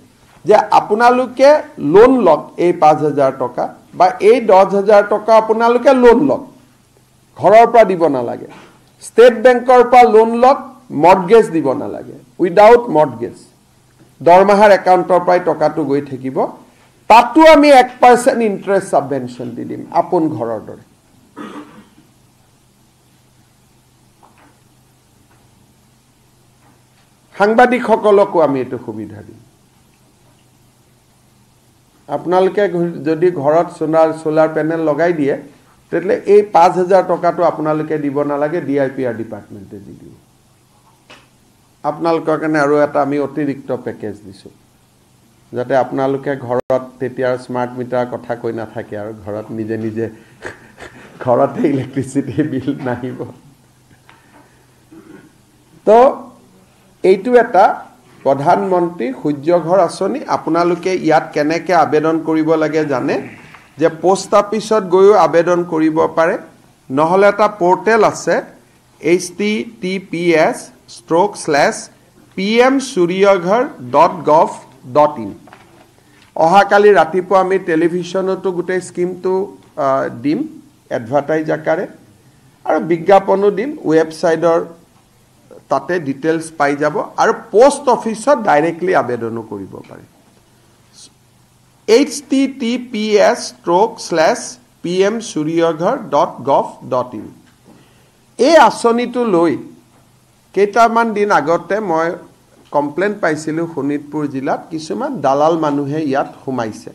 যে আপোনালোকে লোন লওক এই পাঁচ হাজাৰ টকা বা এই দহ হাজাৰ টকা আপোনালোকে লোন লওক ঘৰৰ পৰা দিব নালাগে ষ্টেট বেংকৰ পৰা লোন লওক মৰ্গেজ দিব নালাগে উইডাউট মৰ্গেজ দৰমহাৰ একাউণ্টৰ পৰাই টকাটো গৈ থাকিব তাতো আমি এক পাৰ্চেণ্ট ইণ্টাৰেষ্ট ছাবভেনশ্যন দি দিম আপোন ঘৰৰ দৰে সাংবাদিকসকলকো আমি এইটো সুবিধা দিম আপোনালোকে যদি ঘৰত চোলাৰ চ'লাৰ পেনেল লগাই দিয়ে তেতিয়াহ'লে এই পাঁচ হাজাৰ টকাটো আপোনালোকে দিব নালাগে ডি আই পি আৰ ডিপাৰ্টমেণ্টে দি দিব আপোনালোকৰ কাৰণে আৰু এটা আমি অতিৰিক্ত পেকেজ দিছোঁ যাতে আপোনালোকে ঘৰত তেতিয়া স্মাৰ্ট মিটাৰ কথা কৈ নাথাকে আৰু ঘৰত নিজে নিজে <laughs> ঘৰতে ইলেক্ট্ৰিচিটি বিল নাহিব তো এইটো এটা প্ৰধানমন্ত্ৰী সূৰ্য ঘৰ আঁচনি আপোনালোকে ইয়াত কেনেকৈ আবেদন কৰিব লাগে জানে যে পোষ্ট অফিচত গৈও আবেদন কৰিব পাৰে নহ'লে এটা পৰ্টেল আছে H T T P S stroke slash P M Suryaghar dot gov dot in অহাকালি ৰাতিপুৱা আমি টেলিভিশ্যনতো গোটেই স্কিমটো দিম এডভাৰটাইজ আকাৰে আৰু বিজ্ঞাপনো দিম ৱেবছাইটৰ তাতে ডিটেইলছ পাই যাব আৰু পোষ্ট অফিচত ডাইৰেক্টলি আবেদনো কৰিব পাৰে H T T P S stroke slash P M Suryaghar dot gov dot in এই আঁচনিটো লৈ কেইটামান দিন আগতে মই কমপ্লেইন পাইছিলোঁ শোণিতপুৰ জিলাত কিছুমান দালাল মানুহে ইয়াত সোমাইছে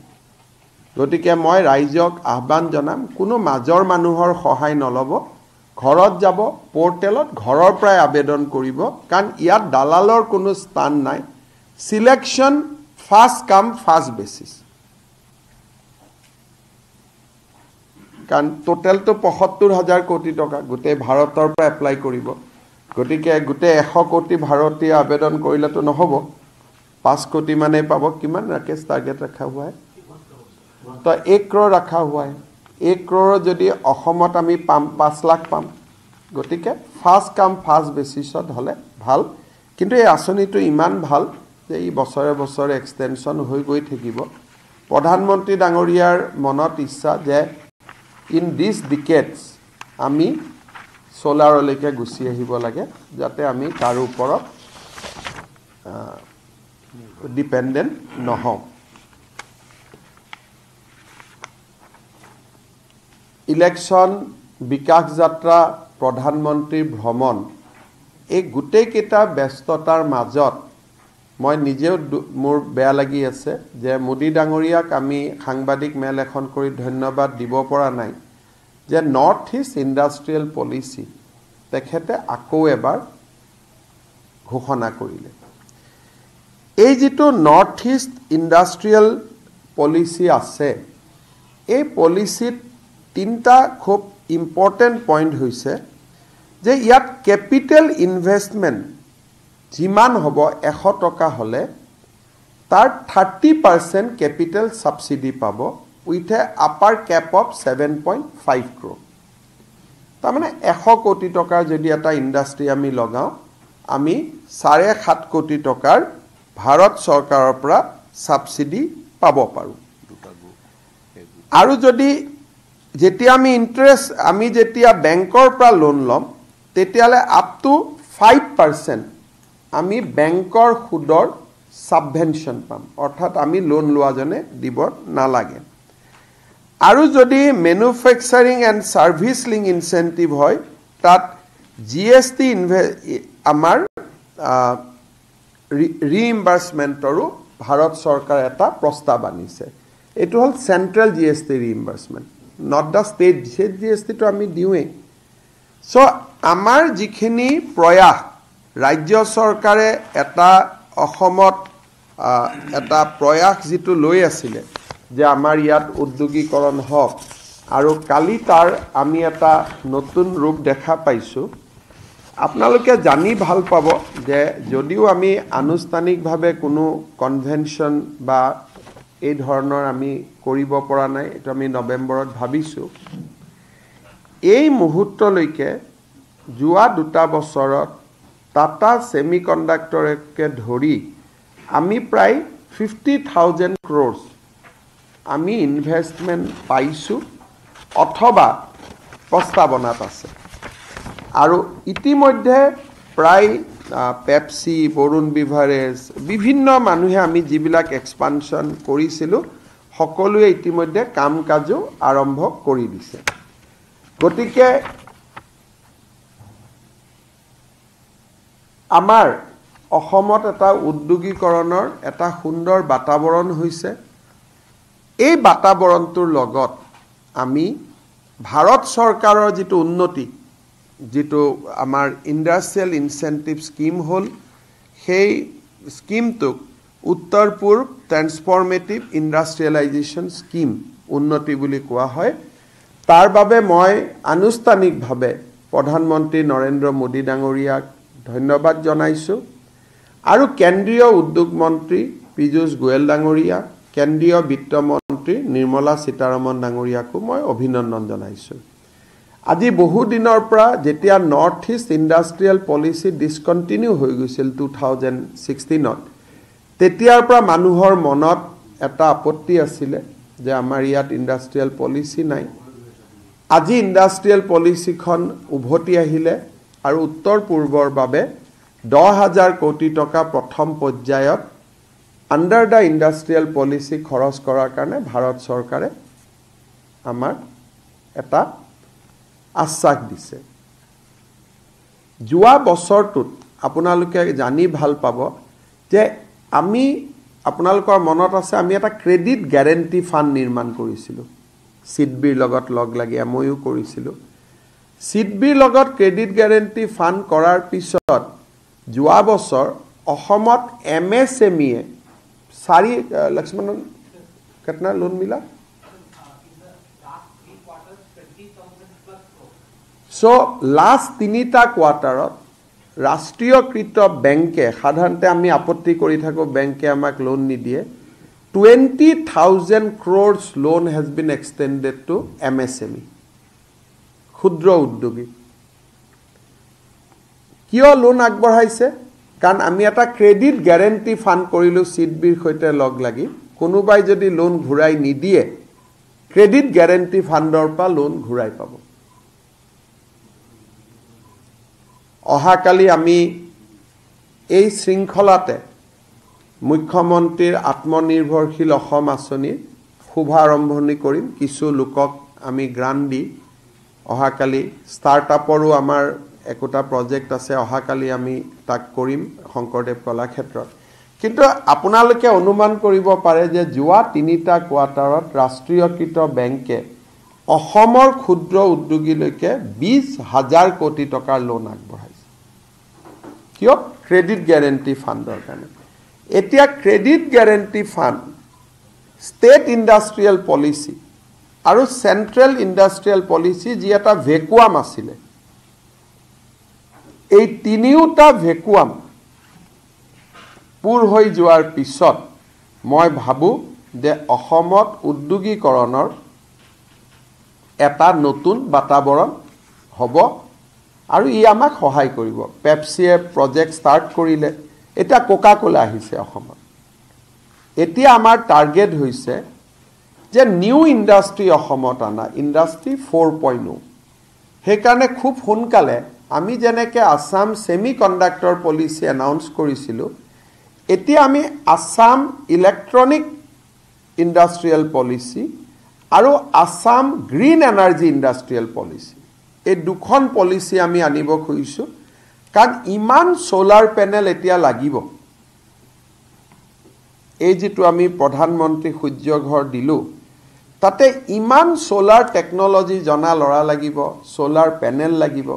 গতিকে মই ৰাইজক আহ্বান জনাম কোনো মাজৰ মানুহৰ সহায় নল'ব ঘৰত যাব পৰ্টেলত ঘৰৰ পৰাই আবেদন কৰিব কাৰণ ইয়াত দালালৰ কোনো স্থান নাই selection first come first basis কাৰণ টোটেলটো পঁয়সত্তৰ হাজাৰ কোটি টকা গোটেই ভাৰতৰ পৰা এপ্লাই কৰিব গতিকে গোটেই এশ কোটি ভাৰতীয় আবেদন কৰিলেতো নহ'ব পাঁচ কোটি মানেই পাব কিমান ৰাকেশ টাৰ্গেট ৰখা হোৱাই তই এক ক্ৰ ৰাখা হোৱাই এক ক্ৰ যদি অসমত আমি পাম পাঁচ লাখ পাম গতিকে ফাৰ্ষ্ট কাম ফাৰ্ষ্ট বেচিছত হ'লে ভাল কিন্তু এই আঁচনিটো ইমান ভাল যে ই বছৰে বছৰে এক্সটেনশ্যন হৈ গৈ থাকিব প্ৰধানমন্ত্ৰী ডাঙৰীয়াৰ মনত ইচ্ছা যে ইন দিছ ডিকেটছ আমি চ'লাৰলৈকে গুচি আহিব লাগে যাতে আমি তাৰ ওপৰত ডিপেণ্ডেণ্ট নহওঁ ইলেকশ্যন বিকাশ যাত্ৰা প্ৰধানমন্ত্ৰীৰ ভ্ৰমণ এই গোটেইকেইটা ব্যস্ততাৰ মাজত মই নিজেও মোৰ বেয়া লাগি আছে যে মোদী ডাঙৰীয়াক আমি সাংবাদিক মেল এখন কৰি ধন্যবাদ দিব পৰা নাই যে নৰ্থ ইষ্ট ইণ্ডাষ্ট্ৰিয়েল পলিচি তেখেতে আকৌ এবাৰ ঘোষণা কৰিলে এই যিটো নৰ্থ ইষ্ট ইণ্ডাষ্ট্ৰিয়েল পলিচি আছে এই পলিচিত তিনিটা খুব ইম্পৰ্টেণ্ট পইণ্ট হৈছে যে ইয়াত কেপিটেল ইনভেষ্টমেণ্ট যিমান হ'ব এশ টকা হ'লে তাৰ থাৰ্টি পাৰ্চেণ্ট কেপিটেল ছাবচিডি পাব with a upper cap of seven point five crore তাৰমানে এশ কোটি টকাৰ যদি এটা ইণ্ডাষ্ট্ৰি আমি লগাওঁ আমি চাৰে সাত কোটি টকাৰ ভাৰত চৰকাৰৰ পৰা ছাবচিডি পাব পাৰোঁ আৰু যদি যেতিয়া আমি ইণ্টাৰেষ্ট আমি যেতিয়া বেংকৰ পৰা লোন ল'ম তেতিয়াহ'লে আপ টু ফাইভ পাৰ্চেণ্ট আমি বেংকৰ সুদৰ ছাবভেনশ্যন পাম অৰ্থাৎ আমি লোন লোৱাজনে দিব নালাগে আৰু যদি manufacturing and service linked incentive হয় তাত জি এছ টি ইনভে আমাৰ ৰিইম্বাৰ্চমেণ্টৰো ভাৰত চৰকাৰে এটা প্ৰস্তাৱ আনিছে এইটো হ'ল central G S T reimbursement not the state state G S টিটো আমি দিওঁৱেই চ' আমাৰ যিখিনি প্ৰয়াস ৰাজ্য চৰকাৰে এটা অসমত এটা প্ৰয়াস যিটো লৈ আছিলে যে আমাৰ ইয়াত উদ্যোগীকৰণ হওক আৰু কালি তাৰ আমি এটা নতুন ৰূপ দেখা পাইছোঁ আপোনালোকে জানি ভাল পাব যে যদিও আমি আনুষ্ঠানিকভাৱে কোনো কনভেনশ্যন বা এই ধৰণৰ আমি কৰিব পৰা নাই এইটো আমি নৱেম্বৰত ভাবিছোঁ এই মুহূৰ্তলৈকে যোৱা দুটা বছৰত টাটা ছেমি কণ্ডাক্টৰকে ধৰি আমি প্ৰায় ফিফটি থাউজেণ্ড ক্ৰ'ৰ্ছ আমি ইনভেষ্টমেণ্ট পাইছোঁ অথবা প্ৰস্তাৱনাত আছে আৰু ইতিমধ্যে প্ৰায় পেপচি বৰুণ বিভাৰেজ বিভিন্ন মানুহে আমি যিবিলাক এক্সপানশ্যন কৰিছিলোঁ সকলোৱে ইতিমধ্যে কাম কাজো আৰম্ভ কৰি দিছে গতিকে আমাৰ অসমত এটা উদ্যোগীকৰণৰ এটা সুন্দৰ বাতাৱৰণ হৈছে এই বাতাৱৰণটোৰ লগত আমি ভাৰত চৰকাৰৰ যিটো উন্নতি যিটো আমাৰ ইণ্ডাষ্ট্ৰিয়েল ইনচেণ্টিভ স্কীম হ'ল সেই স্কীমটোক উত্তৰ পূৰ ট্ৰেন্সফৰ্মেটিভ ইণ্ডাষ্ট্ৰিয়েলাইজেশ্যন স্কীম উন্নতি বুলি কোৱা হয় তাৰ বাবে মই আনুষ্ঠানিকভাৱে প্ৰধানমন্ত্ৰী নৰেন্দ্ৰ মোদী ডাঙৰীয়াক ধন্যবাদ জনাইছোঁ আৰু কেন্দ্ৰীয় উদ্যোগ মন্ত্ৰী পীযুষ গোৱেল ডাঙৰীয়া কেন্দ্ৰীয় বিত্তমন্ত্ৰী মন্ত্ৰী নিৰ্মলা সীতাৰমন ডাঙৰীয়াকো মই অভিনন্দন জনাইছোঁ আজি বহুদিনৰ পৰা যেতিয়া north east industrial policy discontinue হৈ গৈছিল টু থাউজেণ্ড ছিক্সটিনত তেতিয়াৰ পৰা মানুহৰ মনত এটা আপত্তি আছিলে যে আমাৰ ইয়াত ইণ্ডাষ্ট্ৰিয়েল পলিচি নাই আজি ইণ্ডাষ্ট্ৰিয়েল পলিচিখন উভতি আহিলে আৰু উত্তৰ পূৰ্বৰ বাবে দহ হাজাৰ কোটি টকা প্ৰথম পৰ্যায়ত আণ্ডাৰ দ্য ইণ্ডাষ্ট্ৰিয়েল পলিচি খৰচ কৰাৰ কাৰণে ভাৰত চৰকাৰে আমাক এটা আশ্বাস দিছে যোৱা বছৰটোত আপোনালোকে জানি ভাল পাব যে আমি আপোনালোকৰ মনত আছে আমি এটা ক্ৰেডিট গেৰেণ্টি ফাণ্ড নিৰ্মাণ কৰিছিলোঁ চিডবিৰ লগত লগ লাগি ময়ো কৰিছিলোঁ চিডবিৰ লগত ক্ৰেডিট গেৰেণ্টি ফাণ্ড কৰাৰ পিছত যোৱা বছৰ অসমত এম এছ এম ইয়ে सारी लक्ष्मण कितना लोन मिला सो लास्ट तीनटा क्वार्टार ৰাষ্ট্ৰীয়কৃত বেংকে সাধাৰণতে আমি আপত্তি কৰি থাকোঁ বেংকে আমাক লোন নিদিয়ে twenty thousand crores loan has been extended to M S M E ক্ষুদ্ৰ উদ্যোগী কিয় লোন আগবঢ়াইছে কাৰণ আমি এটা ক্ৰেডিট গেৰেণ্টি ফাণ্ড কৰিলোঁ চিডবিৰ সৈতে লগ লাগি কোনোবাই যদি লোন ঘূৰাই নিদিয়ে ক্ৰেডিট গেৰেণ্টি ফাণ্ডৰ পৰা লোন ঘূৰাই পাব অহাকালি আমি এই শৃংখলাতে মুখ্যমন্ত্ৰীৰ আত্মনিৰ্ভৰশীল অসম আঁচনিৰ শুভাৰম্ভণি কৰিম কিছু লোকক আমি গ্ৰাণ্ট দি অহাকালি ষ্টাৰ্টআপৰো আমাৰ একোটা প্ৰজেক্ট আছে অহাকালি আমি তাক কৰিম শংকৰদেৱ কলাক্ষেত্ৰত কিন্তু আপোনালোকে অনুমান কৰিব পাৰে যে যোৱা তিনিটা কোৱাৰ্টাৰত ৰাষ্ট্ৰীয়কৃত বেংকে অসমৰ ক্ষুদ্ৰ উদ্যোগীলৈকে বিছ হাজাৰ কোটি টকাৰ লোন আগবঢ়াইছে কিয় ক্ৰেডিট গেৰেণ্টি ফাণ্ডৰ কাৰণে এতিয়া credit guarantee fund state industrial policy আৰু চেণ্ট্ৰেল ইণ্ডাষ্ট্ৰিয়েল পলিচি যি এটা ভেকুৱাম আছিলে এই তিনিওটা ভেকুৱাম পূৰ হৈ যোৱাৰ পিছত মই ভাবোঁ যে অসমত উদ্যোগীকৰণৰ এটা নতুন বাতাৱৰণ হ'ব আৰু ই আমাক সহায় কৰিব পেপচিয়ে প্ৰজেক্ট ষ্টাৰ্ট কৰিলে এতিয়া কোকা কোলা আহিছে অসমত এতিয়া আমাৰ টাৰ্গেট হৈছে যে নিউ ইণ্ডাষ্ট্ৰী অসমত অনা ইণ্ডাষ্ট্ৰি ফ'ৰ পইণ্ট সেইকাৰণে খুব সোনকালে আমি যেনেকৈ Assam semiconductor policy announce কৰিছিলোঁ এতিয়া আমি আছাম ইলেক্ট্ৰনিক ইণ্ডাষ্ট্ৰিয়েল পলিচি আৰু Assam green energy industrial policy এই দুখন পলিচি আমি আনিব খুজিছোঁ কাৰণ ইমান চ'লাৰ পেনেল এতিয়া লাগিব এই যিটো আমি প্ৰধানমন্ত্ৰী সূৰ্য ঘৰ দিলোঁ তাতে ইমান চ'লাৰ টেকন'লজি জনা ল'ৰা লাগিব চ'লাৰ পেনেল লাগিব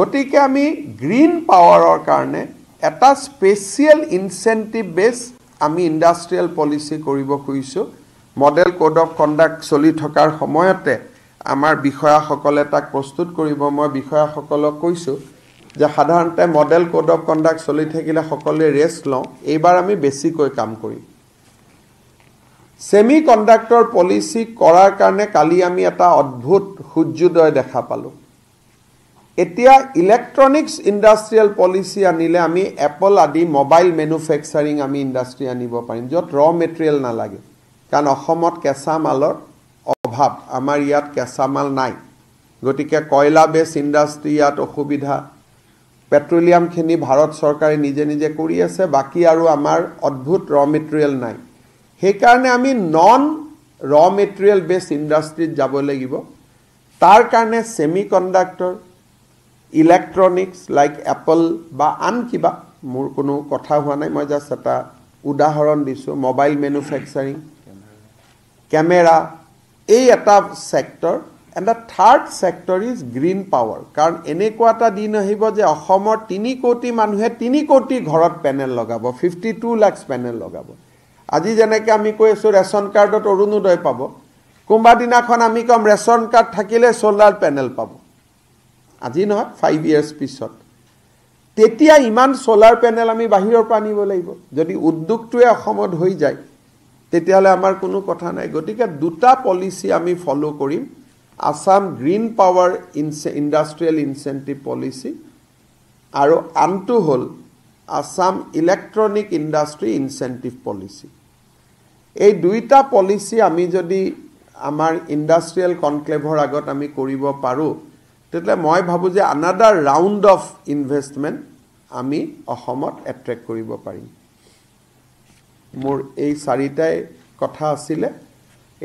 গতিকে আমি গ্ৰীণ পাৱাৰৰ কাৰণে এটা স্পেচিয়েল ইনচেণ্টিভ বেছ আমি ইণ্ডাষ্ট্ৰিয়েল পলিচি কৰিব খুজিছোঁ মডেল ক'ড অফ কণ্ডাক্ট চলি থকাৰ সময়তে আমাৰ বিষয়াসকলে তাক প্ৰস্তুত কৰিব মই বিষয়াসকলক কৈছোঁ যে সাধাৰণতে মডেল ক'ড অফ কণ্ডাক্ট চলি থাকিলে সকলোৱে ৰেষ্ট লওঁ এইবাৰ আমি বেছিকৈ কাম কৰিম ছেমি কণ্ডাক্টৰ পলিচি কৰাৰ কাৰণে কালি আমি এটা অদ্ভুত সূৰ্যোদয় দেখা পালোঁ এতিয়া ইলেক্ট্ৰনিক্স ইণ্ডাষ্ট্ৰিয়েল পলিচি আনিলে আমি এপল আদি মোবাইল মেনুফেকচাৰিং আমি ইণ্ডাষ্ট্ৰি আনিব পাৰিম য'ত ৰ মেটেৰিয়েল নালাগে কাৰণ অসমত কেঁচা মালৰ অভাৱ আমাৰ ইয়াত কেঁচা মাল নাই গতিকে কয়লা বেছ ইণ্ডাষ্ট্ৰি ইয়াত অসুবিধা পেট্ৰলিয়ামখিনি ভাৰত চৰকাৰে নিজে নিজে কৰি আছে বাকী আৰু আমাৰ অদ্ভুত ৰ মেটেৰিয়েল নাই সেইকাৰণে আমি নন ৰ মেটেৰিয়েল বেছ ইণ্ডাষ্ট্ৰিত যাব লাগিব তাৰ কাৰণে semiconductor electronics like Apple বা আন কিবা মোৰ কোনো কথা হোৱা নাই মই জাষ্ট এটা উদাহৰণ দিছোঁ মোবাইল মেনুফেক্সাৰিং কেমেৰা এই এটা sector and the third sector is green power কাৰণ এনেকুৱা এটা দিন আহিব যে অসমৰ তিনি কোটি মানুহে তিনি কোটি ঘৰত পেনেল লগাব ফিফটি টু লাখছ পেনেল লগাব আজি যেনেকৈ আমি কৈ আছোঁ ৰেচন কাৰ্ডত অৰুণোদয় পাব কোনোবা দিনাখন আমি ক'ম ৰেচন কাৰ্ড থাকিলে চ'লাৰ পেনেল পাব আজি নহয় ফাইভ ইয়াৰ্ছ পিছত তেতিয়া ইমান চ'লাৰ পেনেল আমি বাহিৰৰ পৰা আনিব লাগিব যদি উদ্যোগটোৱে অসমত হৈ যায় তেতিয়াহ'লে আমাৰ কোনো কথা নাই গতিকে দুটা পলিচি আমি ফ'ল' কৰিম Assam green power incentive industrial incentive policy আৰু আনটো হ'ল Assam electronic industry incentive policy এই দুইটা পলিচি আমি যদি আমাৰ ইণ্ডাষ্ট্ৰিয়েল কনক্লেভৰ আগত আমি কৰিব পাৰোঁ তেতিয়া মই ভাবোঁ যে আনাডাৰ ৰাউণ্ড অফ ইনভেষ্টমেণ্ট আমি অসমত এট্ৰেক্ট কৰিব পাৰিম মোৰ এই চাৰিটাই কথা আছিলে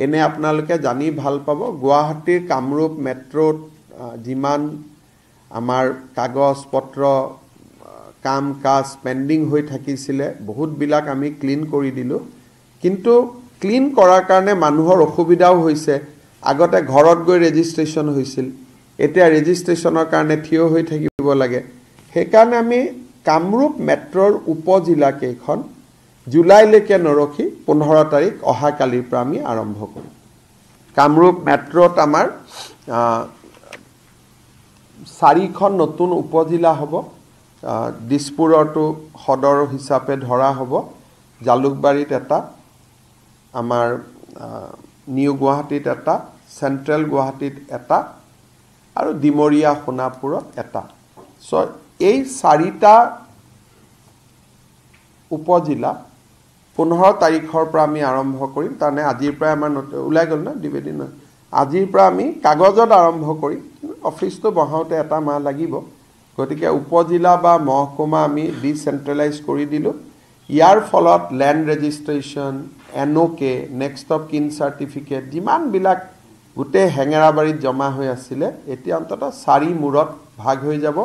এনে আপোনালোকে জানি ভাল পাব গুৱাহাটীৰ কামৰূপ মেট্ৰ'ত যিমান আমাৰ কাগজ পত্ৰ কাম কাজ পেণ্ডিং হৈ থাকিছিলে বহুতবিলাক আমি ক্লিন কৰি দিলোঁ কিন্তু ক্লিন কৰাৰ কাৰণে মানুহৰ অসুবিধাও হৈছে আগতে ঘৰত গৈ ৰেজিষ্ট্ৰেশ্যন হৈছিল এতিয়া ৰেজিষ্ট্ৰেশ্যনৰ কাৰণে থিয় হৈ থাকিব লাগে সেইকাৰণে আমি কামৰূপ মেট্ৰ'ৰ উপজিলাকেইখন জুলাইলৈকে নৰখি পোন্ধৰ তাৰিখ অহাকালিৰ পৰা আমি আৰম্ভ কৰোঁ কামৰূপ মেট্ৰ'ত আমাৰ চাৰিখন নতুন উপজিলা হ'ব দিছপুৰৰটো সদৰ হিচাপে ধৰা হ'ব জালুকবাৰীত এটা আমাৰ নিউ গুৱাহাটীত এটা চেণ্ট্ৰেল গুৱাহাটীত এটা আৰু ডিমৰীয়া সোণাপুৰত এটা চ' এই চাৰিটা উপজিলা পোন্ধৰ তাৰিখৰ পৰা আমি আৰম্ভ কৰিম তাৰমানে আজিৰ পৰাই আমাৰ নত ওলাই গ'ল ন দ্বিবেদী ন আজিৰ পৰা আমি কাগজত আৰম্ভ কৰিম অফিচটো বহাওঁতে এটা মাহ লাগিব গতিকে উপজিলা বা মহকুমা আমি ডিচেণ্ট্ৰেলাইজ কৰি দিলোঁ ইয়াৰ ফলত land registration N O' next of kin certificate যিমানবিলাক গোটেই হেঙেৰাবাৰীত জমা হৈ আছিলে এতিয়া অন্ততঃ চাৰি মূৰত ভাগ হৈ যাব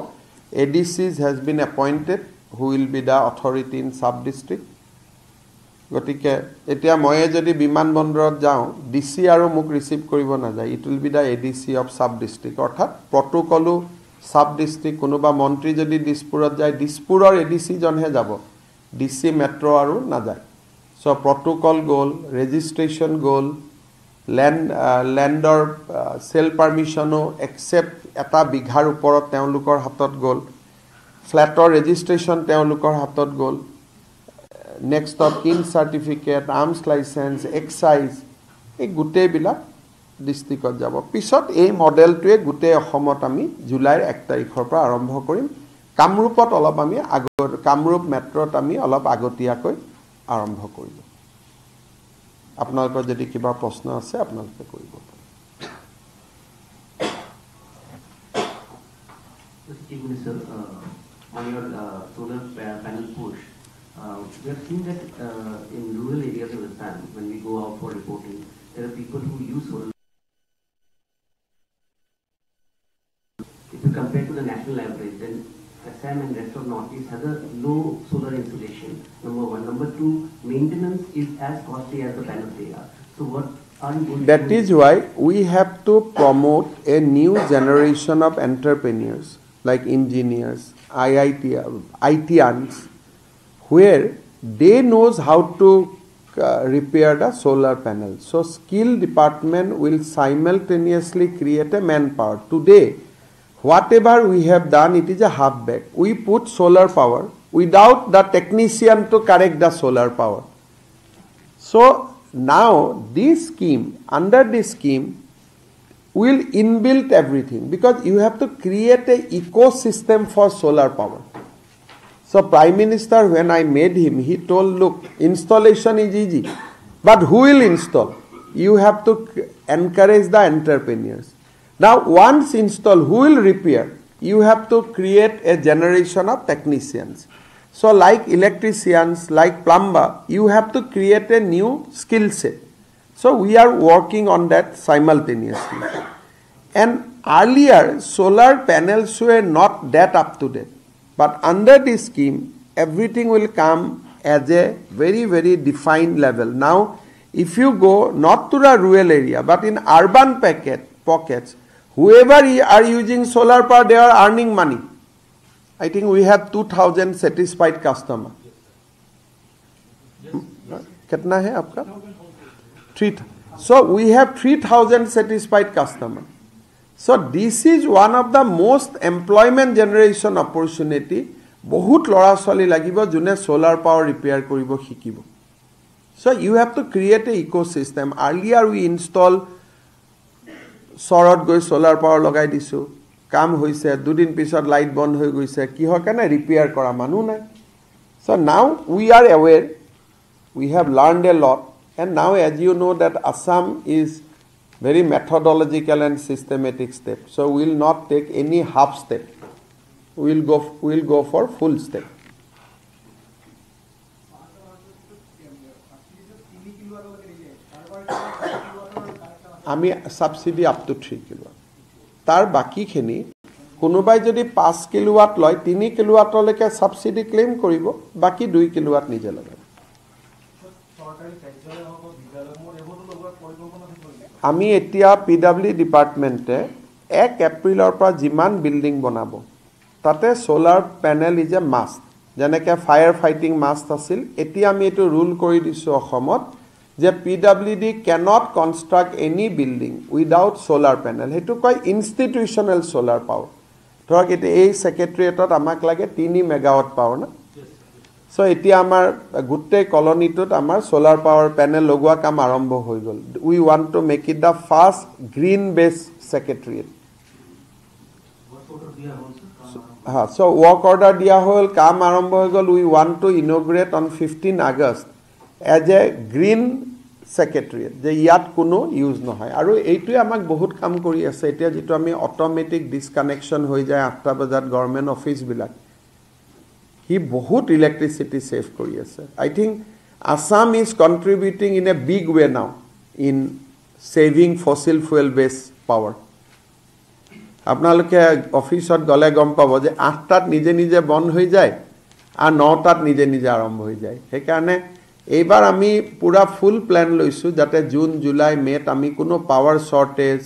A D Cs has been appointed who will be the authority in sub district গতিকে এতিয়া ময়ে যদি বিমান বন্দৰত যাওঁ ডি চি আৰু মোক ৰিচিভ কৰিব নাযায় it will be the A D C of sub district অৰ্থাৎ প্ৰটোকলো চাব ডিষ্ট্ৰিক্ট কোনোবা মন্ত্ৰী যদি দিছপুৰত যায় দিছপুৰৰ এ ডি চিজনহে যাব ডি চি মেট্ৰ' আৰু নাযায় চ' প্ৰটোকল গ'ল ৰেজিষ্ট্ৰেশ্যন গ'ল লেণ্ড লেণ্ডৰ চেল পাৰ্মিশ্যনো একচেপ্ট এটা বিঘাৰ ওপৰত তেওঁলোকৰ হাতত গ'ল ফ্লেটৰ ৰেজিষ্ট্ৰেশ্যন তেওঁলোকৰ হাতত গ'ল নেক্সটত কিন চাৰ্টিফিকেট আৰ্মছ লাইচেঞ্চ এক্সাইজ এই গোটেইবিলাক ডিষ্ট্ৰিক্টত যাব পিছত এই মডেলটোৱে গোটেই অসমত আমি জুলাইৰ এক তাৰিখৰ পৰা আৰম্ভ কৰিম কামৰূপত অলপ আমি আগ কামৰূপ মেট্ৰ'ত আমি অলপ আগতীয়াকৈ আৰম্ভ কৰিলোঁ আপোনালোকৰ যদি কিবা প্ৰশ্ন আছে আপোনালোকে কৰিব পাৰে On your uh, solar panel push, uh, we have seen that uh, in rural areas of Assam, when we go out for reporting, there are people who use solar. If you compare to the national average, then Assam and rest of Northeast has a low solar insulation, number one. Number two, maintenance is as costly as the panel they are. So what That is why we have to promote a new generation of entrepreneurs like engineers, IIT, uh, ITNs, where they knows how to uh, repair the solar panel. So skill department will simultaneously create a manpower. Today, whatever we have done, it is a half back. We put solar power without the technician to correct the solar power. So now this scheme, under this scheme, will inbuilt everything because you have to create a ecosystem for solar power. So Prime Minister, when I made him, he told, look, installation is easy, but who will install? You have to encourage the entrepreneurs. Now once installed, who will repair? You have to create a generation of technicians. So like electricians, like plumber, you have to create a new skill set. So we are working on that simultaneously. And earlier solar panels were not that up to date. But under this scheme, everything will come as a very, very defined level. Now, if you go not to the rural area, but in urban packet, pockets, whoever are using solar power they are earning money i think we have 2000 satisfied customer yes, kitna hai aapka 3 so we have 3000 satisfied customer so this is one of the most employment generation opportunity বহুত ল'ৰা ছোৱালী লাগিব যোনে চ'লাৰ পাৱাৰ ৰিপেয়াৰ কৰিব শিকিব so' you have to create a ecosystem early are we install চৰত গৈ চ'লাৰ পাৱাৰ লগাই দিছোঁ কাম হৈছে দুদিন পিছত লাইট বন্ধ হৈ গৈছে কিহকে নাই ৰিপেয়াৰ কৰা মানুহ নাই so' now we are aware we have learn a lot and now as you know' that Assam is very methodological and systematic step so' will not take any half step will go' will go' for full step আমি subsidy up to three kilo তাৰ বাকীখিনি কোনোবাই যদি পাঁচ কিলোৱাট লয় তিনি কিলোৱাটলৈকে ছাবচিডি ক্লেইম কৰিব বাকী দুই কিলোৱাট নিজে লগাব আমি এতিয়া পি ডাব্লিউ ডিপাৰ্টমেণ্টে এক এপ্ৰিলৰ পৰা যিমান বিল্ডিং বনাব তাতে solar panel is a must যেনেকৈ ফায়াৰ ফাইটিং মাষ্ট আছিল এতিয়া আমি এইটো ৰুল কৰি দিছোঁ অসমত যে P W D cannot construct any building without solar panel সেইটো কয় ইনষ্টিটিউচনেল চ'লাৰ পাৱাৰ ধৰক এতিয়া এই ছেক্ৰেটেৰিয়েটত আমাক লাগে তিনি মেগাৱাট পাৱাৰ ন চ' এতিয়া আমাৰ গোটেই কলনীটোত আমাৰ চ'লাৰ পাৱাৰ পেনেল লগোৱা কাম আৰম্ভ হৈ গ'ল we want to make it the first green based secretariat হা চ' ৱৰ্ক অৰ্ডাৰ দিয়া হ'ল কাম আৰম্ভ হৈ গ'ল উই ৱান to inaugurate on fifteen August as a green secretariat যে ইয়াত কোনো ইউজ নহয় আৰু এইটোৱে আমাক বহুত কাম কৰি আছে এতিয়া যিটো আমি অট'মেটিক ডিছকানেকশ্যন হৈ যায় আঠটা বজাত গভৰ্ণমেণ্ট অফিচবিলাক সি বহুত ইলেক্ট্ৰিচিটি ছেভ কৰি আছে I think Assam is contributing in a big way now in saving fossil fuel based power আপোনালোকে অফিচত গ'লে গম পাব যে আঠটাত নিজে নিজে বন্ধ হৈ যায় আৰু নটাত নিজে নিজে আৰম্ভ হৈ যায় সেইকাৰণে এইবাৰ আমি পুৰা ফুল প্লেন লৈছোঁ যাতে জুন জুলাই মে'ত আমি কোনো পাৱাৰ শ্বৰ্টেজ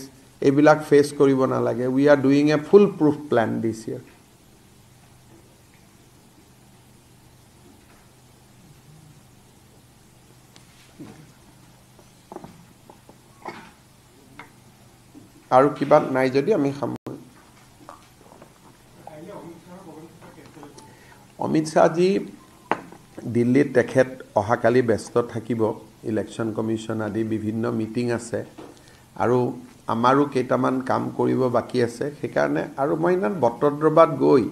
এইবিলাক ফেচ কৰিব নালাগে we are doing a full proof plan this ইয়াৰ আৰু কিবা নাই যদি আমি অমিত শ্বাহজী দিল্লীত তেখেত অহাকালি ব্যস্ত থাকিব ইলেকশ্যন কমিশ্যন আদি বিভিন্ন মিটিং আছে আৰু আমাৰো কেইটামান কাম কৰিব বাকী আছে সেইকাৰণে আৰু মই ইমান বটদ্ৰবাত গৈ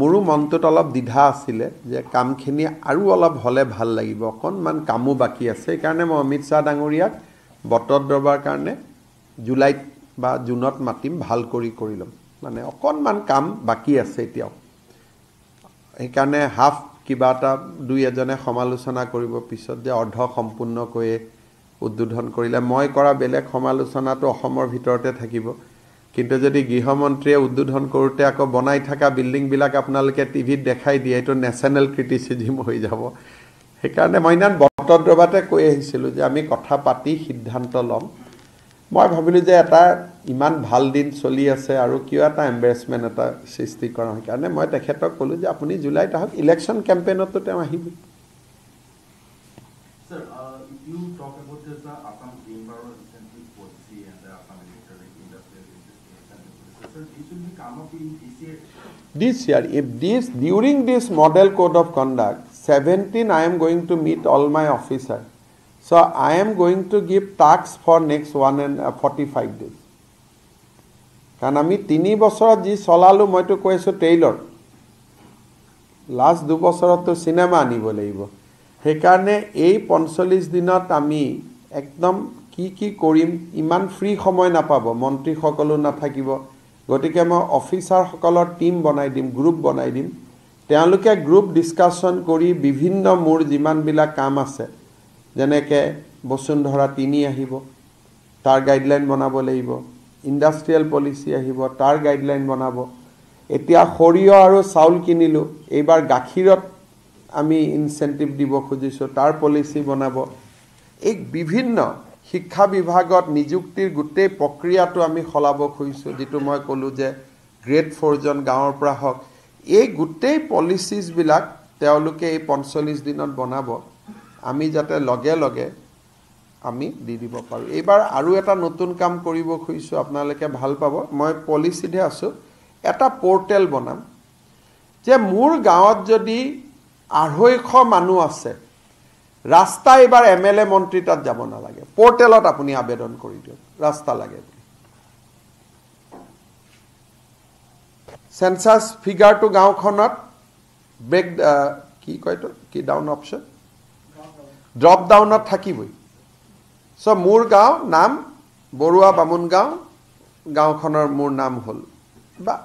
মোৰো মনটোত অলপ দ্বিধা আছিলে যে কামখিনি আৰু অলপ হ'লে ভাল লাগিব অকণমান কামো বাকী আছে সেইকাৰণে মই অমিত শ্বাহ ডাঙৰীয়াক বটদ্ৰবাৰ কাৰণে জুলাইত বা জুনত মাতিম ভাল কৰি কৰি ল'ম মানে অকণমান কাম বাকী আছে এতিয়াও সেইকাৰণে হাফ কিবা এটা দুই এজনে সমালোচনা কৰিব পিছত যে অৰ্ধ সম্পূৰ্ণকৈয়ে উদ্বোধন কৰিলে মই কৰা বেলেগ সমালোচনাটো অসমৰ ভিতৰতে থাকিব কিন্তু যদি গৃহমন্ত্ৰীয়ে উদ্বোধন কৰোঁতে আকৌ বনাই থকা বিল্ডিংবিলাক আপোনালোকে টিভিত দেখাই দিয়ে এইটো নেশ্যনেল ক্ৰিটিচিজিম হৈ যাব সেইকাৰণে মই ইমান বতদ্ৰবাতে কৈ আহিছিলোঁ যে আমি কথা পাতি সিদ্ধান্ত ল'ম মই ভাবিলোঁ যে এটা ইমান ভাল দিন চলি আছে আৰু কিয় এটা এম্বেৰেছমেণ্ট এটা সৃষ্টি কৰা সেইকাৰণে মই তেখেতক ক'লোঁ যে আপুনি জুলাইত আহক ইলেকশ্যন কেম্পেইনতো তেওঁ আহিব this uh, year, if this during this model code of conduct 17 I am going to meet all my officer So I am going to give tax for next one and uh, 45 days. কাৰণ আমি তিনি বছৰত যি চলালোঁ মইতো কৈ আছোঁ ট্ৰেইলৰ লাষ্ট দুবছৰতটো চিনেমা আনিব লাগিব সেইকাৰণে এই পঞ্চল্লিছ দিনত আমি একদম কি কি কৰিম ইমান ফ্ৰী সময় নাপাব মন্ত্ৰীসকলো নাথাকিব গতিকে মই অফিচাৰসকলৰ টীম বনাই দিম গ্ৰুপ বনাই দিম তেওঁলোকে গ্ৰুপ ডিছকাশ্যন কৰি বিভিন্ন মোৰ যিমানবিলাক কাম আছে যেনেকৈ বসুন্ধৰা তিনি আহিব তাৰ গাইডলাইন বনাব লাগিব ইণ্ডাষ্ট্ৰিয়েল পলিচি আহিব তাৰ গাইডলাইন বনাব এতিয়া সৰিয়হ আৰু চাউল কিনিলোঁ এইবাৰ গাখীৰত আমি ইনচেনটিভ দিব খুজিছোঁ তাৰ পলিচি বনাব এই বিভিন্ন শিক্ষা বিভাগত নিযুক্তিৰ গোটেই প্ৰক্ৰিয়াটো আমি সলাব খুজিছোঁ যিটো মই ক'লোঁ যে গ্ৰেড ফ'ৰজন গাঁৱৰ পৰা হওক এই গোটেই পলিচিছবিলাক তেওঁলোকে এই পঞ্চল্লিছ দিনত বনাব আমি যাতে লগে লগে আমি দি দিব পাৰোঁ এইবাৰ আৰু এটা নতুন কাম কৰিব খুজিছোঁ আপোনালোকে ভাল পাব মই পলিচিতহে আছোঁ এটা পৰ্টেল বনাম যে মোৰ গাঁৱত যদি আঢ়ৈশ মানুহ আছে ৰাস্তা এইবাৰ এম এল এ মন্ত্ৰী তাত যাব নালাগে পৰ্টেলত আপুনি আবেদন কৰি দিয়ক ৰাস্তা লাগে বুলি চেঞ্চাছ ফিগাৰটো গাঁওখনত ব্ৰেক কি কয়তো কি ডাউন অপশ্যন ড্ৰপ ডাউনত থাকিবই চ' মোৰ গাঁও নাম বৰুৱা বামুণ গাঁও গাঁওখনৰ মোৰ নাম হ'ল বা